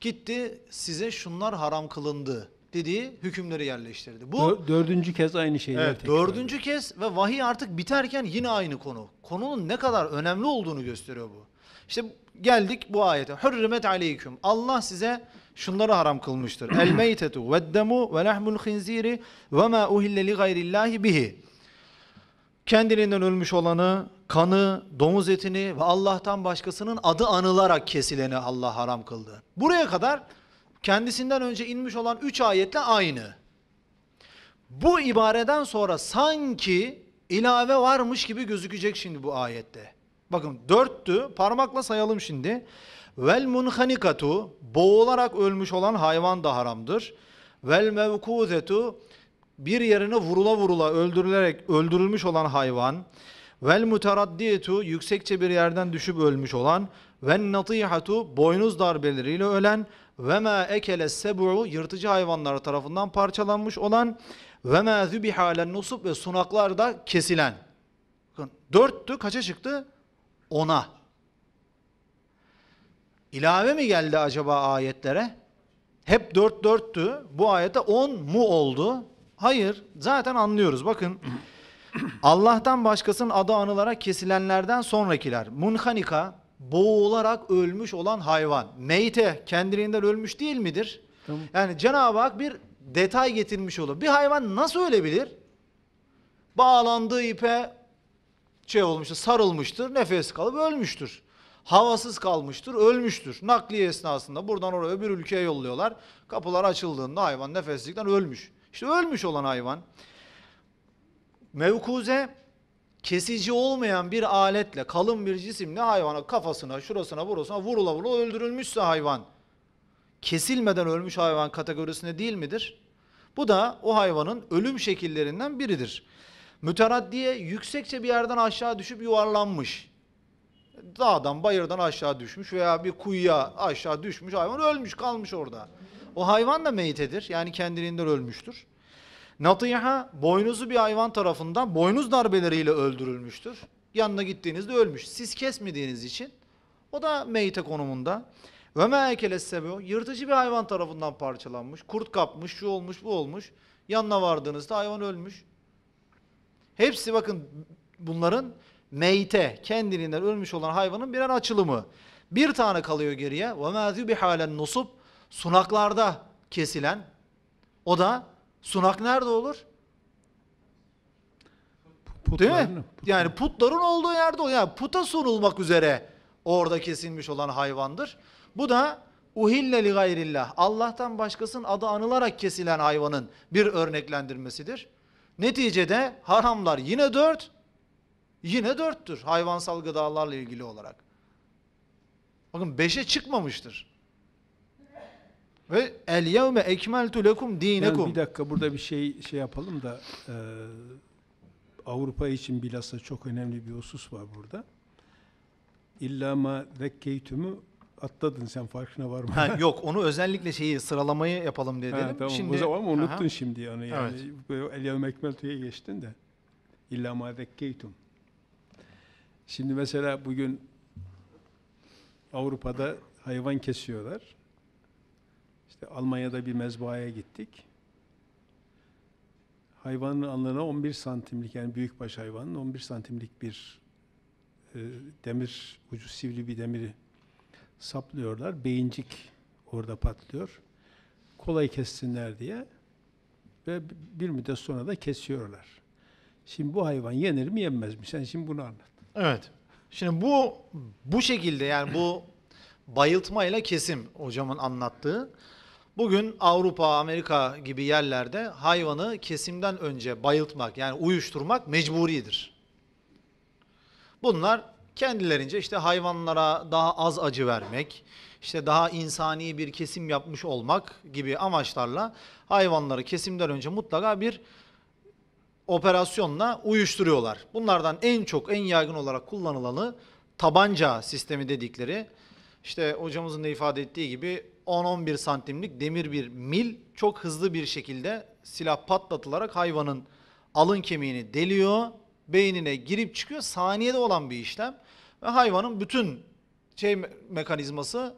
Gitti size şunlar haram kılındı dediği hükümleri yerleştirdi. Bu dördüncü kez aynı şeyi Evet, dördüncü kez ve vahiy artık biterken yine aynı konu. Konunun ne kadar önemli olduğunu gösteriyor bu. İşte geldik bu ayete. Hürrimet aleyküm. Allah size şunları haram kılmıştır. El meytetu veddemu ve lahmul khinziri ve ma uhille li gayrillahi bihi kendiliğinden ölmüş olanı, kanı, domuz etini ve Allah'tan başkasının adı anılarak kesileni Allah haram kıldı. Buraya kadar kendisinden önce inmiş olan üç ayetle aynı. Bu ibareden sonra sanki ilave varmış gibi gözükecek şimdi bu ayette. Bakın dörttü parmakla sayalım şimdi. Vel munhanikatu boğularak ölmüş olan hayvan da haramdır. Vel mevkuzetu bir yerine vurula vurula öldürülerek öldürülmüş olan hayvan vel mutaraddiyetu yüksekçe bir yerden düşüp ölmüş olan ve natihatu boynuz darbeleriyle ölen ve ma ekele sebu yırtıcı hayvanlar tarafından parçalanmış olan ve ma zübihalen nusup ve sunaklar da kesilen. Bakın dörttü kaça çıktı? Ona. İlave mi geldi acaba ayetlere? Hep dört dörttü. Bu ayette on mu oldu? Hayır, zaten anlıyoruz. Bakın Allah'tan başkasının adı anılarak kesilenlerden sonrakiler. Munhanika boğularak ölmüş olan hayvan. Meyte kendiliğinden ölmüş değil midir? Tamam. Yani Cenab-ı Hak bir detay getirmiş olur. Bir hayvan nasıl ölebilir? Bağlandığı ipe şey olmuştur, sarılmıştır, nefes kalıp ölmüştür. Havasız kalmıştır, ölmüştür. Nakliye esnasında buradan oraya öbür ülkeye yolluyorlar. Kapılar açıldığında hayvan nefeslikten ölmüş. İşte ölmüş olan hayvan mevkuze kesici olmayan bir aletle kalın bir cisimle hayvana kafasına şurasına burasına vurula vurula öldürülmüşse hayvan kesilmeden ölmüş hayvan kategorisine değil midir? Bu da o hayvanın ölüm şekillerinden biridir. Müteraddiye yüksekçe bir yerden aşağı düşüp yuvarlanmış. Dağdan bayırdan aşağı düşmüş veya bir kuyuya aşağı düşmüş hayvan ölmüş kalmış orada. O hayvan da meytedir. Yani kendiliğinden ölmüştür. Natiha boynuzu bir hayvan tarafından boynuz darbeleriyle öldürülmüştür. Yanına gittiğinizde ölmüş. Siz kesmediğiniz için o da meyte konumunda. Ve meekele yırtıcı bir hayvan tarafından parçalanmış. Kurt kapmış, şu olmuş, bu olmuş. Yanına vardığınızda hayvan ölmüş. Hepsi bakın bunların meyte, kendiliğinden ölmüş olan hayvanın birer açılımı. Bir tane kalıyor geriye. Ve mazü bi halen nusub sunaklarda kesilen o da sunak nerede olur? Putların, Değil mi? Putların. Yani putların olduğu yerde o. Yani puta sunulmak üzere orada kesilmiş olan hayvandır. Bu da uhille li gayrillah. Allah'tan başkasının adı anılarak kesilen hayvanın bir örneklendirmesidir. Neticede haramlar yine dört, yine dörttür hayvansal gıdalarla ilgili olarak. Bakın beşe çıkmamıştır. Ve el yevme ekmeltu lekum dinekum. bir dakika burada bir şey şey yapalım da e, Avrupa için bilhassa çok önemli bir husus var burada. İlla ma zekkeytümü atladın sen farkına varmadın. Ha, <laughs> yok onu özellikle şeyi sıralamayı yapalım diye dedim. Ha, tamam. Şimdi, o zaman unuttun aha. şimdi yani. yani evet. Böyle el yevme ekmeltu'ya geçtin de. İlla ma zekkeytüm. Şimdi mesela bugün Avrupa'da hayvan kesiyorlar işte Almanya'da bir mezbahaya gittik. Hayvanın alnına 11 santimlik yani büyükbaş hayvanın 11 santimlik bir e, demir, ucu sivri bir demiri saplıyorlar. Beyincik orada patlıyor. Kolay kessinler diye ve bir müddet sonra da kesiyorlar. Şimdi bu hayvan yenir mi yenmez mi? Sen şimdi bunu anlat. Evet. Şimdi bu bu şekilde yani bu bayıltmayla kesim hocamın anlattığı. Bugün Avrupa, Amerika gibi yerlerde hayvanı kesimden önce bayıltmak yani uyuşturmak mecburidir. Bunlar kendilerince işte hayvanlara daha az acı vermek, işte daha insani bir kesim yapmış olmak gibi amaçlarla hayvanları kesimden önce mutlaka bir operasyonla uyuşturuyorlar. Bunlardan en çok en yaygın olarak kullanılanı tabanca sistemi dedikleri işte hocamızın da ifade ettiği gibi 10-11 santimlik demir bir mil çok hızlı bir şekilde silah patlatılarak hayvanın alın kemiğini deliyor. Beynine girip çıkıyor. Saniyede olan bir işlem. Ve hayvanın bütün şey mekanizması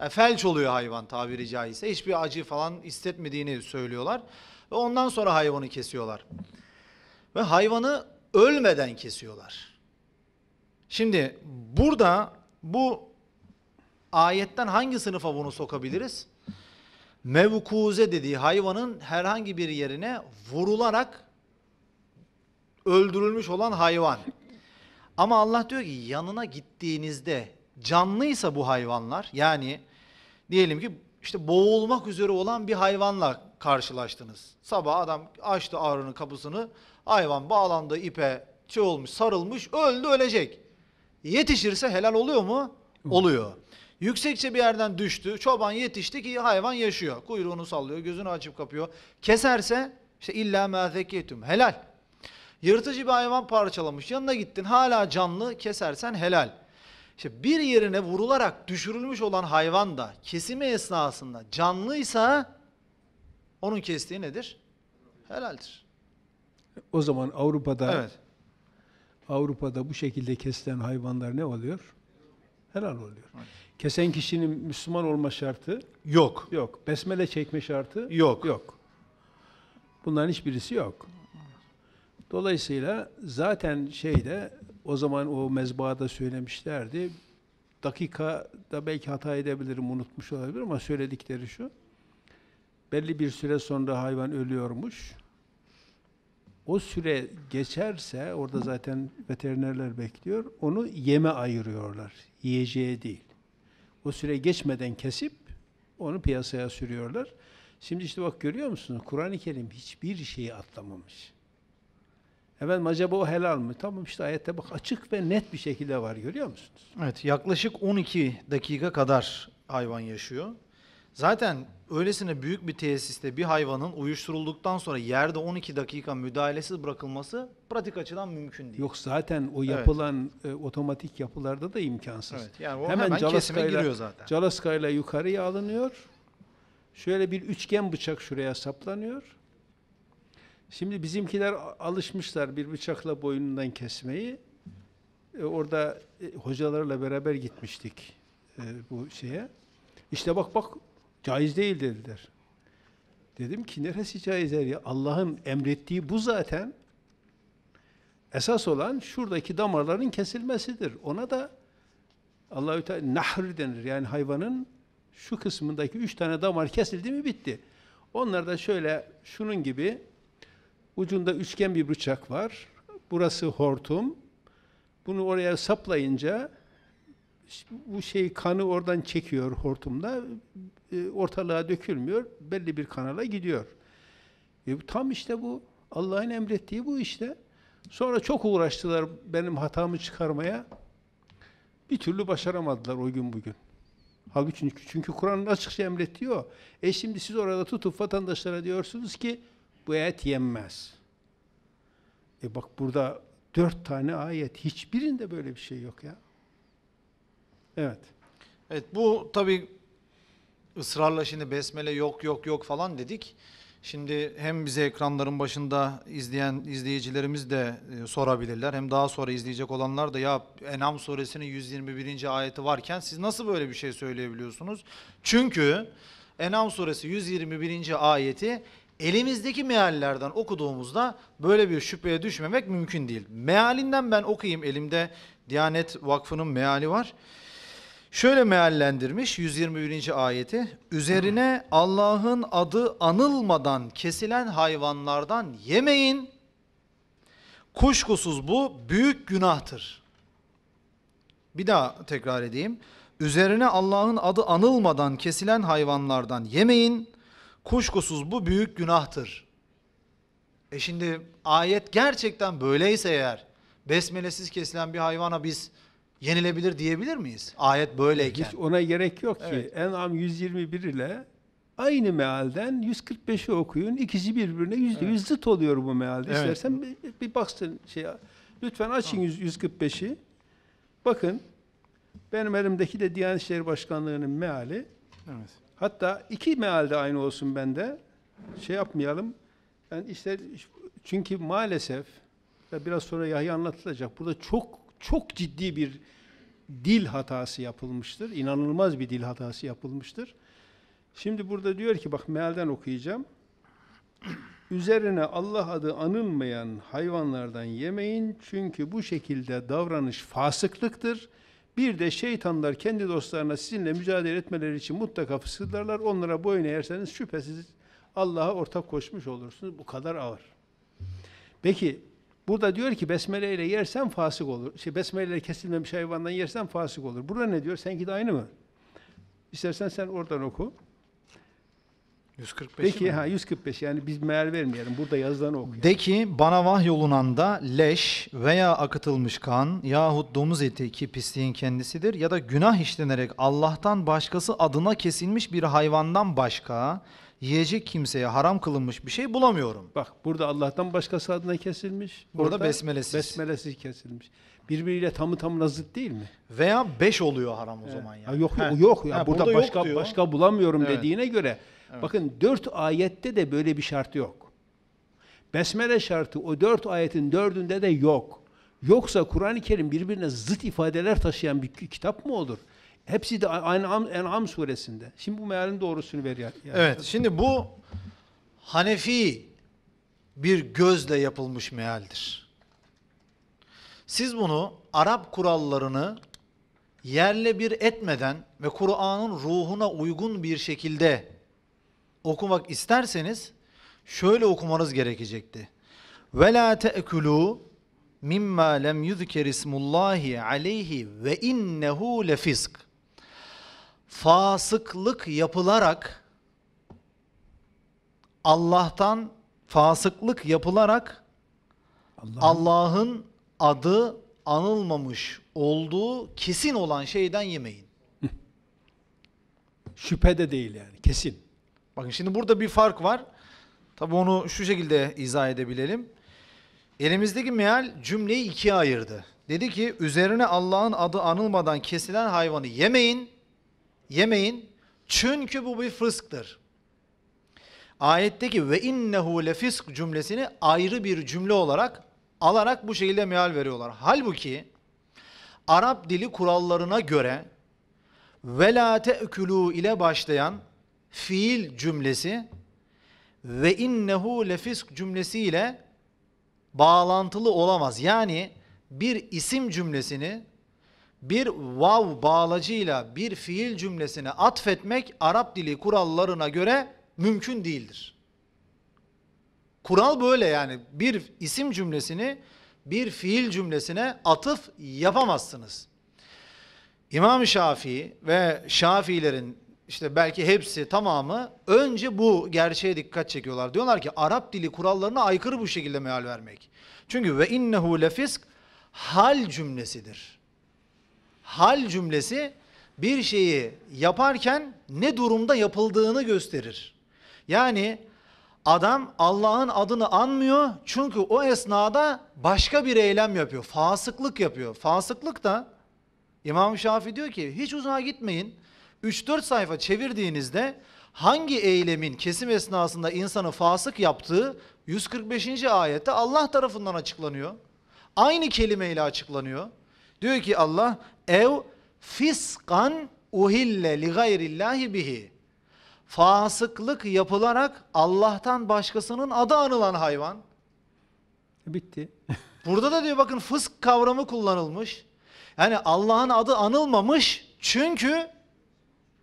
yani e, felç oluyor hayvan tabiri caizse. Hiçbir acı falan hissetmediğini söylüyorlar. Ve ondan sonra hayvanı kesiyorlar. Ve hayvanı ölmeden kesiyorlar. Şimdi burada bu Ayetten hangi sınıfa bunu sokabiliriz? Mevkuze dediği hayvanın herhangi bir yerine vurularak öldürülmüş olan hayvan. Ama Allah diyor ki yanına gittiğinizde canlıysa bu hayvanlar yani diyelim ki işte boğulmak üzere olan bir hayvanla karşılaştınız. Sabah adam açtı ağrının kapısını hayvan bağlandı ipe şey olmuş sarılmış öldü ölecek. Yetişirse helal oluyor mu? Oluyor. Yüksekçe bir yerden düştü. Çoban yetişti ki hayvan yaşıyor. Kuyruğunu sallıyor, gözünü açıp kapıyor. Keserse işte illa mâzeketum helal. Yırtıcı bir hayvan parçalamış. Yanına gittin hala canlı kesersen helal. İşte bir yerine vurularak düşürülmüş olan hayvan da kesimi esnasında canlıysa onun kestiği nedir? Helaldir. O zaman Avrupa'da evet. Avrupa'da bu şekilde kesilen hayvanlar ne oluyor? Helal oluyor. Evet. Kesen kişinin Müslüman olma şartı yok. Yok. Besmele çekme şartı yok. Yok. Bunların hiçbirisi yok. Dolayısıyla zaten şeyde o zaman o mezbahada söylemişlerdi. Dakikada belki hata edebilirim, unutmuş olabilirim ama söyledikleri şu. Belli bir süre sonra hayvan ölüyormuş. O süre geçerse, orada zaten veterinerler bekliyor, onu yeme ayırıyorlar, yiyeceğe değil o süre geçmeden kesip onu piyasaya sürüyorlar. Şimdi işte bak görüyor musunuz? Kur'an-ı Kerim hiçbir şeyi atlamamış. Efendim acaba o helal mı? Tamam işte ayette bak açık ve net bir şekilde var görüyor musunuz? Evet yaklaşık 12 dakika kadar hayvan yaşıyor. Zaten öylesine büyük bir tesiste bir hayvanın uyuşturulduktan sonra yerde 12 dakika müdahalesiz bırakılması pratik açıdan mümkün değil. Yok zaten o yapılan evet. e, otomatik yapılarda da imkansız. Evet, yani o hemen, hemen kesime giriyor zaten. Calaskayla yukarıya alınıyor. Şöyle bir üçgen bıçak şuraya saplanıyor. Şimdi bizimkiler alışmışlar bir bıçakla boynundan kesmeyi. E, orada e, hocalarla beraber gitmiştik e, bu şeye. İşte bak bak Caiz değil dediler. Dedim ki neresi caiz er ya? Allah'ın emrettiği bu zaten. Esas olan şuradaki damarların kesilmesidir. Ona da Allahü Teala nahr denir. Yani hayvanın şu kısmındaki üç tane damar kesildi mi bitti. Onlar da şöyle şunun gibi ucunda üçgen bir bıçak var. Burası hortum. Bunu oraya saplayınca bu şey kanı oradan çekiyor hortumda e, ortalığa dökülmüyor belli bir kanala gidiyor. E, tam işte bu Allah'ın emrettiği bu işte. Sonra çok uğraştılar benim hatamı çıkarmaya. Bir türlü başaramadılar o gün bugün. Halbuki çünkü, çünkü Kur'an'ın açıkça emrettiği o. E şimdi siz orada tutup vatandaşlara diyorsunuz ki bu ayet yenmez. E bak burada dört tane ayet hiçbirinde böyle bir şey yok ya. Evet. Evet bu tabii ısrarla şimdi besmele yok yok yok falan dedik. Şimdi hem bize ekranların başında izleyen izleyicilerimiz de e, sorabilirler. Hem daha sonra izleyecek olanlar da ya Enam suresinin 121. ayeti varken siz nasıl böyle bir şey söyleyebiliyorsunuz? Çünkü Enam suresi 121. ayeti elimizdeki meallerden okuduğumuzda böyle bir şüpheye düşmemek mümkün değil. Mealinden ben okuyayım elimde Diyanet Vakfı'nın meali var. Şöyle meallendirmiş 121. ayeti. Üzerine Allah'ın adı anılmadan kesilen hayvanlardan yemeyin. Kuşkusuz bu büyük günahtır. Bir daha tekrar edeyim. Üzerine Allah'ın adı anılmadan kesilen hayvanlardan yemeyin. Kuşkusuz bu büyük günahtır. E şimdi ayet gerçekten böyleyse eğer besmelesiz kesilen bir hayvana biz yenilebilir diyebilir miyiz? Ayet böyleyken. Hiç ona gerek yok ki. Evet. En'am 121 ile aynı mealden 145'i okuyun. İkisi birbirine yüzde evet. yüz zıt oluyor bu mealde. Evet. İstersen bir, bir baksın şey. Lütfen açın tamam. 145'i. Bakın benim elimdeki de Diyanet İşleri Başkanlığı'nın meali. Evet. Hatta iki mealde aynı olsun bende. Şey yapmayalım. Ben işte çünkü maalesef biraz sonra Yahya anlatılacak. Burada çok çok ciddi bir dil hatası yapılmıştır. İnanılmaz bir dil hatası yapılmıştır. Şimdi burada diyor ki bak mealden okuyacağım. Üzerine Allah adı anılmayan hayvanlardan yemeyin çünkü bu şekilde davranış fasıklıktır. Bir de şeytanlar kendi dostlarına sizinle mücadele etmeleri için mutlaka fısıldarlar. Onlara boyun eğerseniz şüphesiz Allah'a ortak koşmuş olursunuz. Bu kadar ağır. Peki Burada diyor ki besmele ile yersen fasık olur. Şey, besmele ile kesilmemiş hayvandan yersen fasık olur. Burada ne diyor? Seninki de aynı mı? İstersen sen oradan oku. 145 Peki mi? ha 145 yani biz meal vermeyelim. Burada yazılanı okuyalım. De ki bana vahyolunan leş veya akıtılmış kan yahut domuz eti ki pisliğin kendisidir ya da günah işlenerek Allah'tan başkası adına kesilmiş bir hayvandan başka yiyecek kimseye haram kılınmış bir şey bulamıyorum. Bak burada Allah'tan başkası adına kesilmiş. Burada, burada besmelesiz. Besmelesiz kesilmiş. Birbiriyle tamı tamına zıt değil mi? Veya beş oluyor haram o zaman yani. Ha, yok He. yok ya yani burada, burada başka diyor. başka bulamıyorum evet. dediğine göre evet. bakın dört ayette de böyle bir şart yok. Besmele şartı o dört ayetin dördünde de yok. Yoksa Kur'an-ı Kerim birbirine zıt ifadeler taşıyan bir kitap mı olur? Hepsi de aynı En'am suresinde. Şimdi bu mealin doğrusunu ver yani. Evet. Şimdi bu Hanefi bir gözle yapılmış mealdir. Siz bunu Arap kurallarını yerle bir etmeden ve Kur'an'ın ruhuna uygun bir şekilde okumak isterseniz şöyle okumanız gerekecekti. Ve la te'kulu mimma lem yuzker ismullahi aleyhi ve innehu lefisk fasıklık yapılarak Allah'tan fasıklık yapılarak Allah'ın Allah adı anılmamış olduğu kesin olan şeyden yemeyin. <laughs> Şüphe de değil yani kesin. Bakın şimdi burada bir fark var. Tabi onu şu şekilde izah edebilelim. Elimizdeki meal cümleyi ikiye ayırdı. Dedi ki üzerine Allah'ın adı anılmadan kesilen hayvanı yemeyin yemeyin çünkü bu bir fısktır. Ayetteki ve innehu lefisk cümlesini ayrı bir cümle olarak alarak bu şekilde meal veriyorlar. Halbuki Arap dili kurallarına göre ve la te'külü ile başlayan fiil cümlesi ve innehu lefisk cümlesiyle bağlantılı olamaz. Yani bir isim cümlesini bir vav bağlacıyla bir fiil cümlesine atfetmek Arap dili kurallarına göre mümkün değildir. Kural böyle yani bir isim cümlesini bir fiil cümlesine atıf yapamazsınız. İmam Şafii ve Şafiilerin işte belki hepsi tamamı önce bu gerçeğe dikkat çekiyorlar. Diyorlar ki Arap dili kurallarına aykırı bu şekilde meal vermek. Çünkü ve innehu lefisk hal cümlesidir hal cümlesi bir şeyi yaparken ne durumda yapıldığını gösterir. Yani adam Allah'ın adını anmıyor çünkü o esnada başka bir eylem yapıyor. Fasıklık yapıyor. Fasıklık da İmam Şafii diyor ki hiç uzağa gitmeyin. 3-4 sayfa çevirdiğinizde hangi eylemin kesim esnasında insanı fasık yaptığı 145. ayette Allah tarafından açıklanıyor. Aynı kelimeyle açıklanıyor. Diyor ki Allah ev fiskan uhille li gayrillahi bihi. Fasıklık yapılarak Allah'tan başkasının adı anılan hayvan. E, bitti. <laughs> Burada da diyor bakın fısk kavramı kullanılmış. Yani Allah'ın adı anılmamış çünkü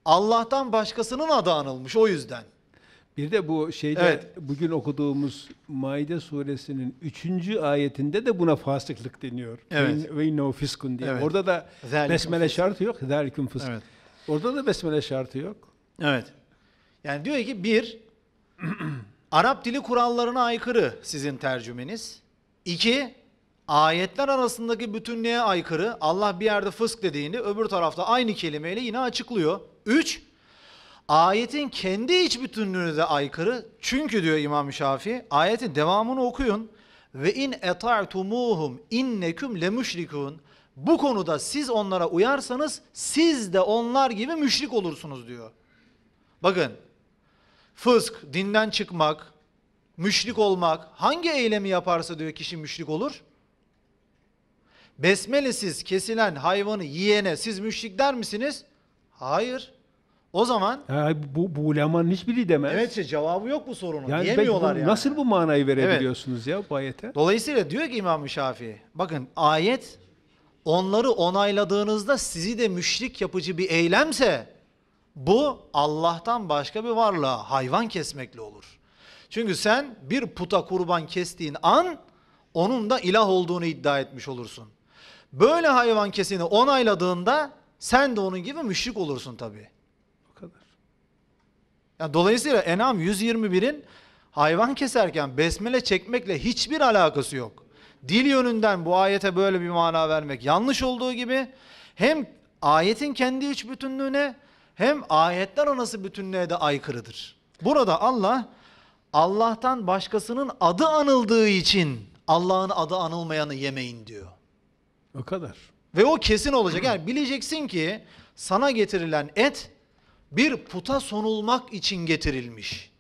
Allah'tan başkasının adı anılmış o yüzden. Bir de bu şeyde evet. bugün okuduğumuz Maide suresinin 3. ayetinde de buna fasıklık deniyor. Ve no fiskun diye. Evet. Orada da Zalikum besmele fısk. şartı yok. Zalikum fısk. Evet. Orada da besmele şartı yok. Evet. Yani diyor ki bir, <clears throat> Arap dili kurallarına aykırı sizin tercümeniz. İki, ayetler arasındaki bütünlüğe aykırı. Allah bir yerde fısk dediğini öbür tarafta aynı kelimeyle yine açıklıyor. Üç, Ayetin kendi iç bütünlüğüne de aykırı. Çünkü diyor İmam Şafii, ayetin devamını okuyun. Ve in eta'tumuhum inneküm le müşrikun. Bu konuda siz onlara uyarsanız siz de onlar gibi müşrik olursunuz diyor. Bakın fısk, dinden çıkmak, müşrik olmak hangi eylemi yaparsa diyor kişi müşrik olur? Besmelesiz kesilen hayvanı yiyene siz müşrik der misiniz? Hayır. O zaman Ha, bu, bu ulemanın hiçbiri demez. evet işte cevabı yok bu sorunun. Yani ben bu- yani. Nasıl bu manayı verebiliyorsunuz ya bu ayete? Dolayısıyla diyor ki İmam-ı Şafii, bakın ayet onları onayladığınızda sizi de müşrik yapıcı bir eylemse bu Allah'tan başka bir varlığa hayvan kesmekle olur. Çünkü sen bir puta kurban kestiğin an onun da ilah olduğunu iddia etmiş olursun. Böyle hayvan kesini onayladığında sen de onun gibi müşrik olursun tabii. Yani dolayısıyla Enam 121'in hayvan keserken besmele çekmekle hiçbir alakası yok. Dil yönünden bu ayete böyle bir mana vermek yanlış olduğu gibi hem ayetin kendi iç bütünlüğüne hem ayetler anası bütünlüğe de aykırıdır. Burada Allah Allah'tan başkasının adı anıldığı için Allah'ın adı anılmayanı yemeyin diyor. O kadar. Ve o kesin olacak. Yani bileceksin ki sana getirilen et bir puta sonulmak için getirilmiş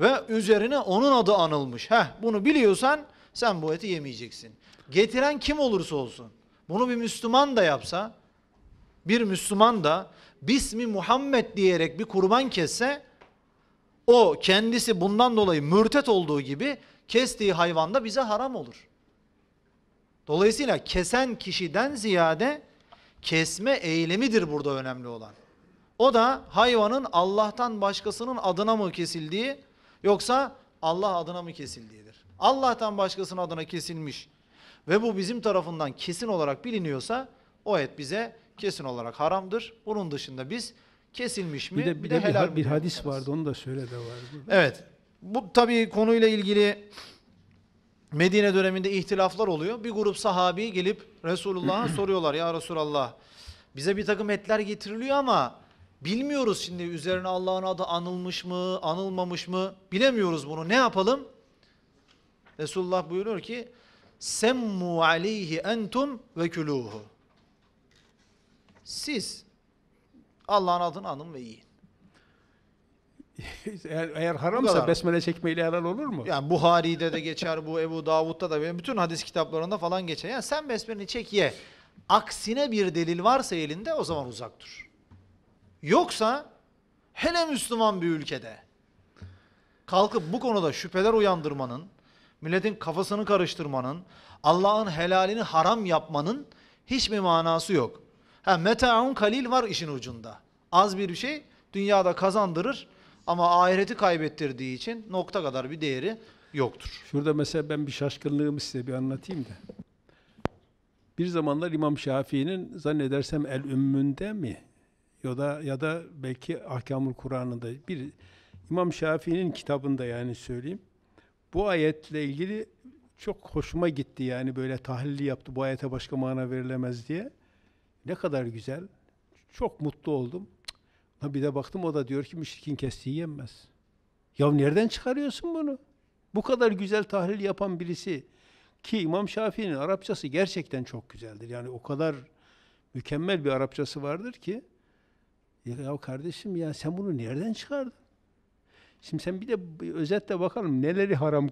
ve üzerine onun adı anılmış. Heh bunu biliyorsan sen bu eti yemeyeceksin. Getiren kim olursa olsun. Bunu bir Müslüman da yapsa, bir Müslüman da Bismi Muhammed diyerek bir kurban kesse, o kendisi bundan dolayı mürtet olduğu gibi kestiği hayvan da bize haram olur. Dolayısıyla kesen kişiden ziyade kesme eylemidir burada önemli olan. O da hayvanın Allah'tan başkasının adına mı kesildiği yoksa Allah adına mı kesildiğidir. Allah'tan başkasının adına kesilmiş ve bu bizim tarafından kesin olarak biliniyorsa o et bize kesin olarak haramdır. Bunun dışında biz kesilmiş mi bir de, bir, bir de, de helal bir, bir hadis yaparız. vardı onu da söyle de vardı. Evet. Bu tabii konuyla ilgili Medine döneminde ihtilaflar oluyor. Bir grup sahabi gelip Resulullah'a <clears throat> soruyorlar ya Resulallah bize bir takım etler getiriliyor ama Bilmiyoruz şimdi üzerine Allah'ın adı anılmış mı, anılmamış mı bilemiyoruz bunu. Ne yapalım? Resulullah buyuruyor ki semmu aleyhi entum ve kuluhu. Siz Allah'ın adını anın ve yiyin. <laughs> eğer, eğer haramsa besmele çekmeyle helal olur mu? Yani Buhari'de de geçer bu Ebu Davud'da da bütün hadis kitaplarında falan geçer. Yani sen besmeleni çek ye. Aksine bir delil varsa elinde o zaman uzak dur. Yoksa hele Müslüman bir ülkede kalkıp bu konuda şüpheler uyandırmanın, milletin kafasını karıştırmanın, Allah'ın helalini haram yapmanın hiçbir manası yok. Ha metaun kalil var işin ucunda. Az bir şey dünyada kazandırır ama ahireti kaybettirdiği için nokta kadar bir değeri yoktur. Şurada mesela ben bir şaşkınlığımı size bir anlatayım da. Bir zamanlar İmam Şafii'nin zannedersem El Ümmün'de mi ya da ya da belki Ahkamul Kur'an'ında bir İmam Şafii'nin kitabında yani söyleyeyim. Bu ayetle ilgili çok hoşuma gitti yani böyle tahlili yaptı bu ayete başka mana verilemez diye. Ne kadar güzel. Çok mutlu oldum. ha Bir de baktım o da diyor ki müşrikin kestiği yenmez. Ya nereden çıkarıyorsun bunu? Bu kadar güzel tahlil yapan birisi ki İmam Şafii'nin Arapçası gerçekten çok güzeldir. Yani o kadar mükemmel bir Arapçası vardır ki ya, kardeşim ya sen bunu nereden çıkardın? Şimdi sen bir de bir özetle bakalım neleri haram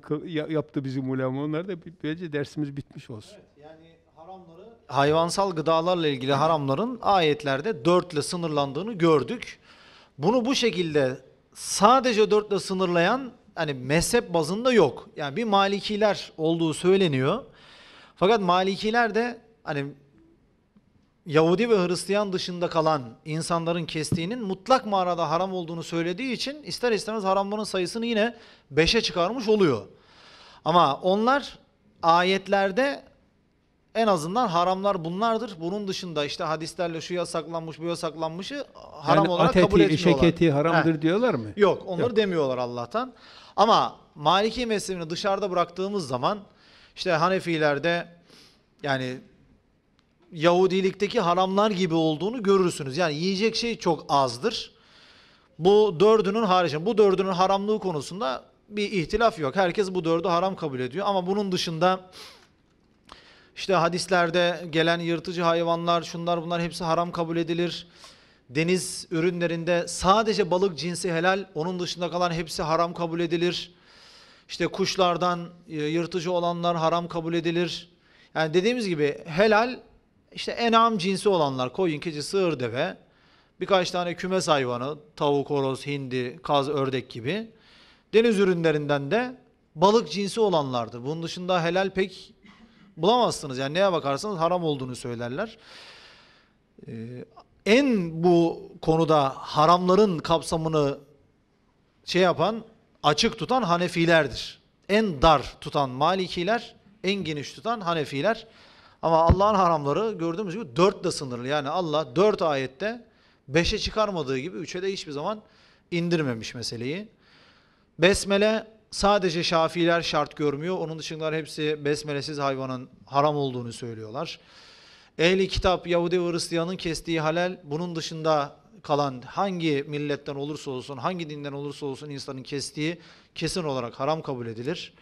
yaptı bizim ulema onlar da böylece dersimiz bitmiş olsun. Evet, yani haramları hayvansal gıdalarla ilgili haramların ayetlerde dörtle sınırlandığını gördük. Bunu bu şekilde sadece dörtle sınırlayan hani mezhep bazında yok. Yani bir malikiler olduğu söyleniyor. Fakat malikiler de hani Yahudi ve Hristiyan dışında kalan insanların kestiğinin mutlak manada haram olduğunu söylediği için ister istemez haramların sayısını yine beşe çıkarmış oluyor. Ama onlar ayetlerde en azından haramlar bunlardır. Bunun dışında işte hadislerle şu yasaklanmış bu yasaklanmışı haram yani olarak ateti, kabul etmiyorlar. Eşek eti haramdır Heh. diyorlar mı? Yok onları Yok. demiyorlar Allah'tan. Ama Maliki mezhebini dışarıda bıraktığımız zaman işte Hanefilerde yani Yahudilikteki haramlar gibi olduğunu görürsünüz. Yani yiyecek şey çok azdır. Bu dördünün haricinde, bu dördünün haramlığı konusunda bir ihtilaf yok. Herkes bu dördü haram kabul ediyor. Ama bunun dışında işte hadislerde gelen yırtıcı hayvanlar, şunlar bunlar hepsi haram kabul edilir. Deniz ürünlerinde sadece balık cinsi helal, onun dışında kalan hepsi haram kabul edilir. İşte kuşlardan e, yırtıcı olanlar haram kabul edilir. Yani dediğimiz gibi helal işte enam cinsi olanlar koyun, keçi, sığır, deve, birkaç tane kümes hayvanı, tavuk, horoz, hindi, kaz, ördek gibi. Deniz ürünlerinden de balık cinsi olanlardır. Bunun dışında helal pek bulamazsınız. Yani neye bakarsanız haram olduğunu söylerler. Ee, en bu konuda haramların kapsamını şey yapan, açık tutan Hanefilerdir. En dar tutan Malikiler, en geniş tutan Hanefiler. Ama Allah'ın haramları gördüğümüz gibi dörtle sınırlı. Yani Allah dört ayette beşe çıkarmadığı gibi üçe de hiçbir zaman indirmemiş meseleyi. Besmele sadece şafiler şart görmüyor. Onun dışındalar hepsi besmelesiz hayvanın haram olduğunu söylüyorlar. Ehli kitap Yahudi ve Hristiyan'ın kestiği halal bunun dışında kalan hangi milletten olursa olsun, hangi dinden olursa olsun insanın kestiği kesin olarak haram kabul edilir.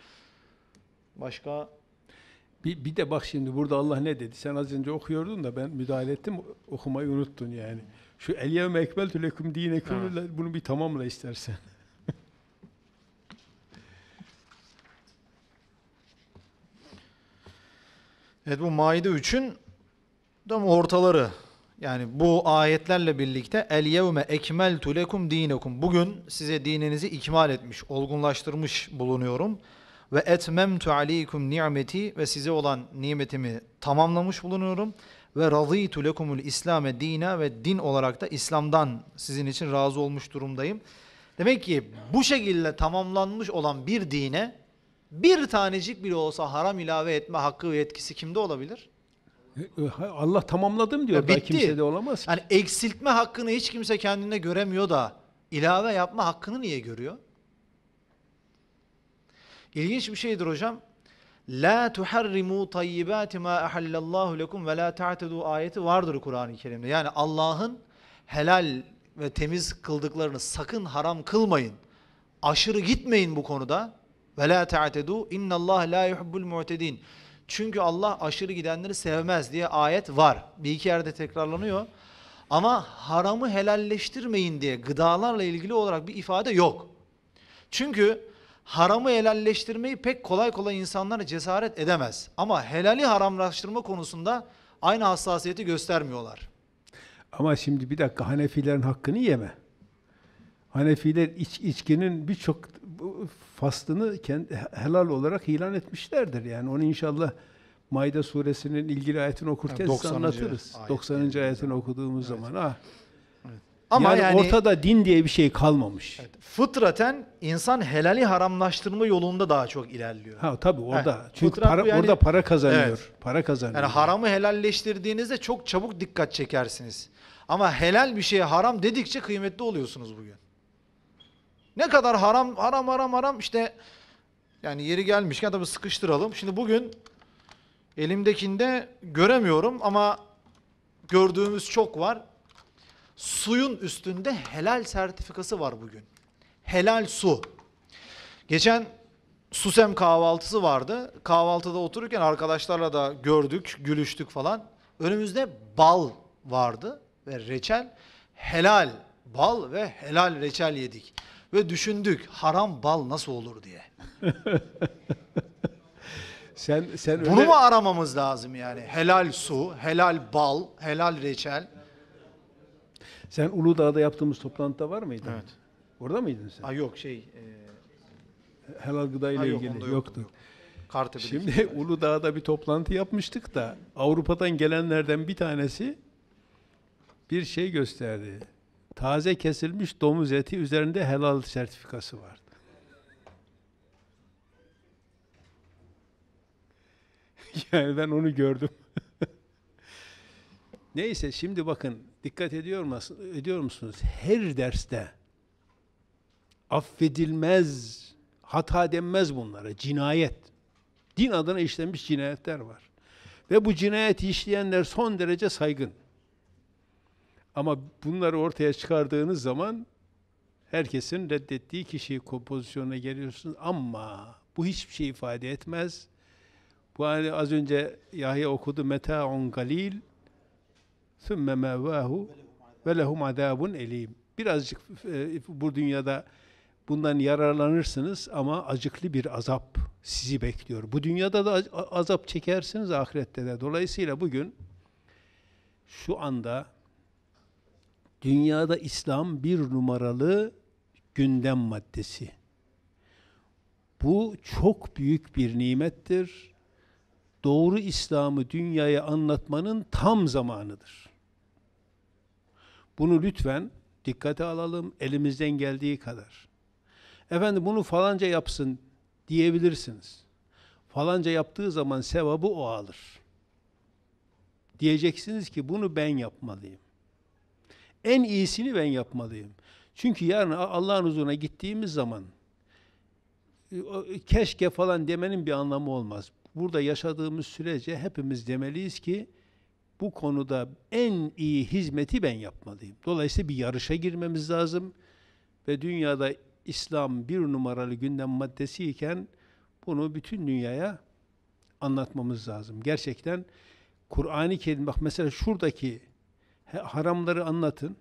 Başka bir, bir de bak şimdi burada Allah ne dedi? Sen az önce okuyordun da ben müdahale ettim, okumayı unuttun yani. Şu Elyevme ekmeltü leküm dinekum bunu bir tamamla istersen. <laughs> Evet bu Maide 3'ün tam ortaları. Yani bu ayetlerle birlikte el yevme ekmeltu lekum dinekum. Bugün size dininizi ikmal etmiş, olgunlaştırmış bulunuyorum ve etmemtu aleykum nimeti ve size olan nimetimi tamamlamış bulunuyorum ve radıytu lekumul İslame dina ve din olarak da İslam'dan sizin için razı olmuş durumdayım. Demek ki bu şekilde tamamlanmış olan bir dine bir tanecik bile olsa haram ilave etme hakkı ve yetkisi kimde olabilir? E, e, Allah tamamladım diyor. Ya e, bitti. Kimse de olamaz ki. Yani eksiltme hakkını hiç kimse kendinde göremiyor da ilave yapma hakkını niye görüyor? İlginç bir şeydir hocam. La tuharrimu tayyibati ma ahallallahu lekum ve la ta'tedu ayeti vardır Kur'an-ı Kerim'de. Yani Allah'ın helal ve temiz kıldıklarını sakın haram kılmayın. Aşırı gitmeyin bu konuda. Ve la ta'tedu innallah la yuhibbul mu'tedin. Çünkü Allah aşırı gidenleri sevmez diye ayet var. Bir iki yerde tekrarlanıyor. Ama haramı helalleştirmeyin diye gıdalarla ilgili olarak bir ifade yok. Çünkü haramı helalleştirmeyi pek kolay kolay insanlara cesaret edemez. Ama helali haramlaştırma konusunda aynı hassasiyeti göstermiyorlar. Ama şimdi bir dakika Hanefilerin hakkını yeme. Hanefiler iç, içkinin birçok faslını kendi, helal olarak ilan etmişlerdir. Yani onu inşallah Maide suresinin ilgili ayetini okurken yani 90. anlatırız. Ayet 90. ayetini okuduğumuz evet. zaman. Ah, ama yani, yani ortada din diye bir şey kalmamış. Evet, fıtraten insan helali haramlaştırma yolunda daha çok ilerliyor. Ha tabii orada. Heh, Çünkü para, yani, orada para kazanıyor. Evet, para kazanıyor. Yani haramı helalleştirdiğinizde çok çabuk dikkat çekersiniz. Ama helal bir şeye haram dedikçe kıymetli oluyorsunuz bugün. Ne kadar haram haram haram haram işte yani yeri gelmişken tabii sıkıştıralım. Şimdi bugün elimdekinde göremiyorum ama gördüğümüz çok var. Suyun üstünde helal sertifikası var bugün. Helal su. Geçen Susem kahvaltısı vardı. Kahvaltıda otururken arkadaşlarla da gördük, gülüştük falan. Önümüzde bal vardı ve reçel. Helal bal ve helal reçel yedik. Ve düşündük haram bal nasıl olur diye. <laughs> sen sen Bunu öyle... mu aramamız lazım yani? Helal su, helal bal, helal reçel. Sen Uludağ'da yaptığımız toplantıda var mıydın? Evet. Orada mıydın sen? Ha yok şey. E... Helal gıda ile ha, yok, ilgili yoktu. yoktu. Şimdi Uludağ'da bir toplantı yapmıştık da Avrupa'dan gelenlerden bir tanesi bir şey gösterdi. Taze kesilmiş domuz eti üzerinde helal sertifikası vardı. <laughs> yani ben onu gördüm. <laughs> Neyse şimdi bakın Dikkat ediyor, musunuz? ediyor musunuz? Her derste affedilmez, hata denmez bunlara, cinayet. Din adına işlenmiş cinayetler var. Ve bu cinayeti işleyenler son derece saygın. Ama bunları ortaya çıkardığınız zaman herkesin reddettiği kişi pozisyonuna geliyorsunuz. Ama bu hiçbir şey ifade etmez. Bu hani az önce Yahya okudu. Metaun galil ثُمَّ مَوَاهُ وَلَهُمْ عَذَابٌ elim. Birazcık e, bu dünyada bundan yararlanırsınız ama acıklı bir azap sizi bekliyor. Bu dünyada da azap çekersiniz ahirette de. Dolayısıyla bugün şu anda dünyada İslam bir numaralı gündem maddesi. Bu çok büyük bir nimettir. Doğru İslam'ı dünyaya anlatmanın tam zamanıdır. Bunu lütfen dikkate alalım elimizden geldiği kadar. Efendim bunu falanca yapsın diyebilirsiniz. Falanca yaptığı zaman sevabı o alır. Diyeceksiniz ki bunu ben yapmalıyım. En iyisini ben yapmalıyım. Çünkü yarın Allah'ın huzuruna gittiğimiz zaman e, e, keşke falan demenin bir anlamı olmaz. Burada yaşadığımız sürece hepimiz demeliyiz ki bu konuda en iyi hizmeti ben yapmalıyım. Dolayısıyla bir yarışa girmemiz lazım ve dünyada İslam bir numaralı gündem maddesi iken bunu bütün dünyaya anlatmamız lazım. Gerçekten Kur'an-ı Kerim, bak mesela şuradaki haramları anlatın.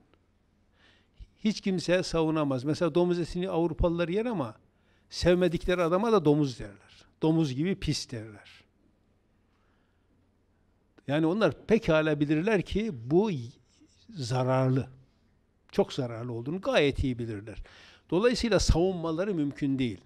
Hiç kimse savunamaz. Mesela domuz etini Avrupalılar yer ama sevmedikleri adama da domuz derler. Domuz gibi pis derler. Yani onlar pekala bilirler ki bu zararlı. Çok zararlı olduğunu gayet iyi bilirler. Dolayısıyla savunmaları mümkün değil.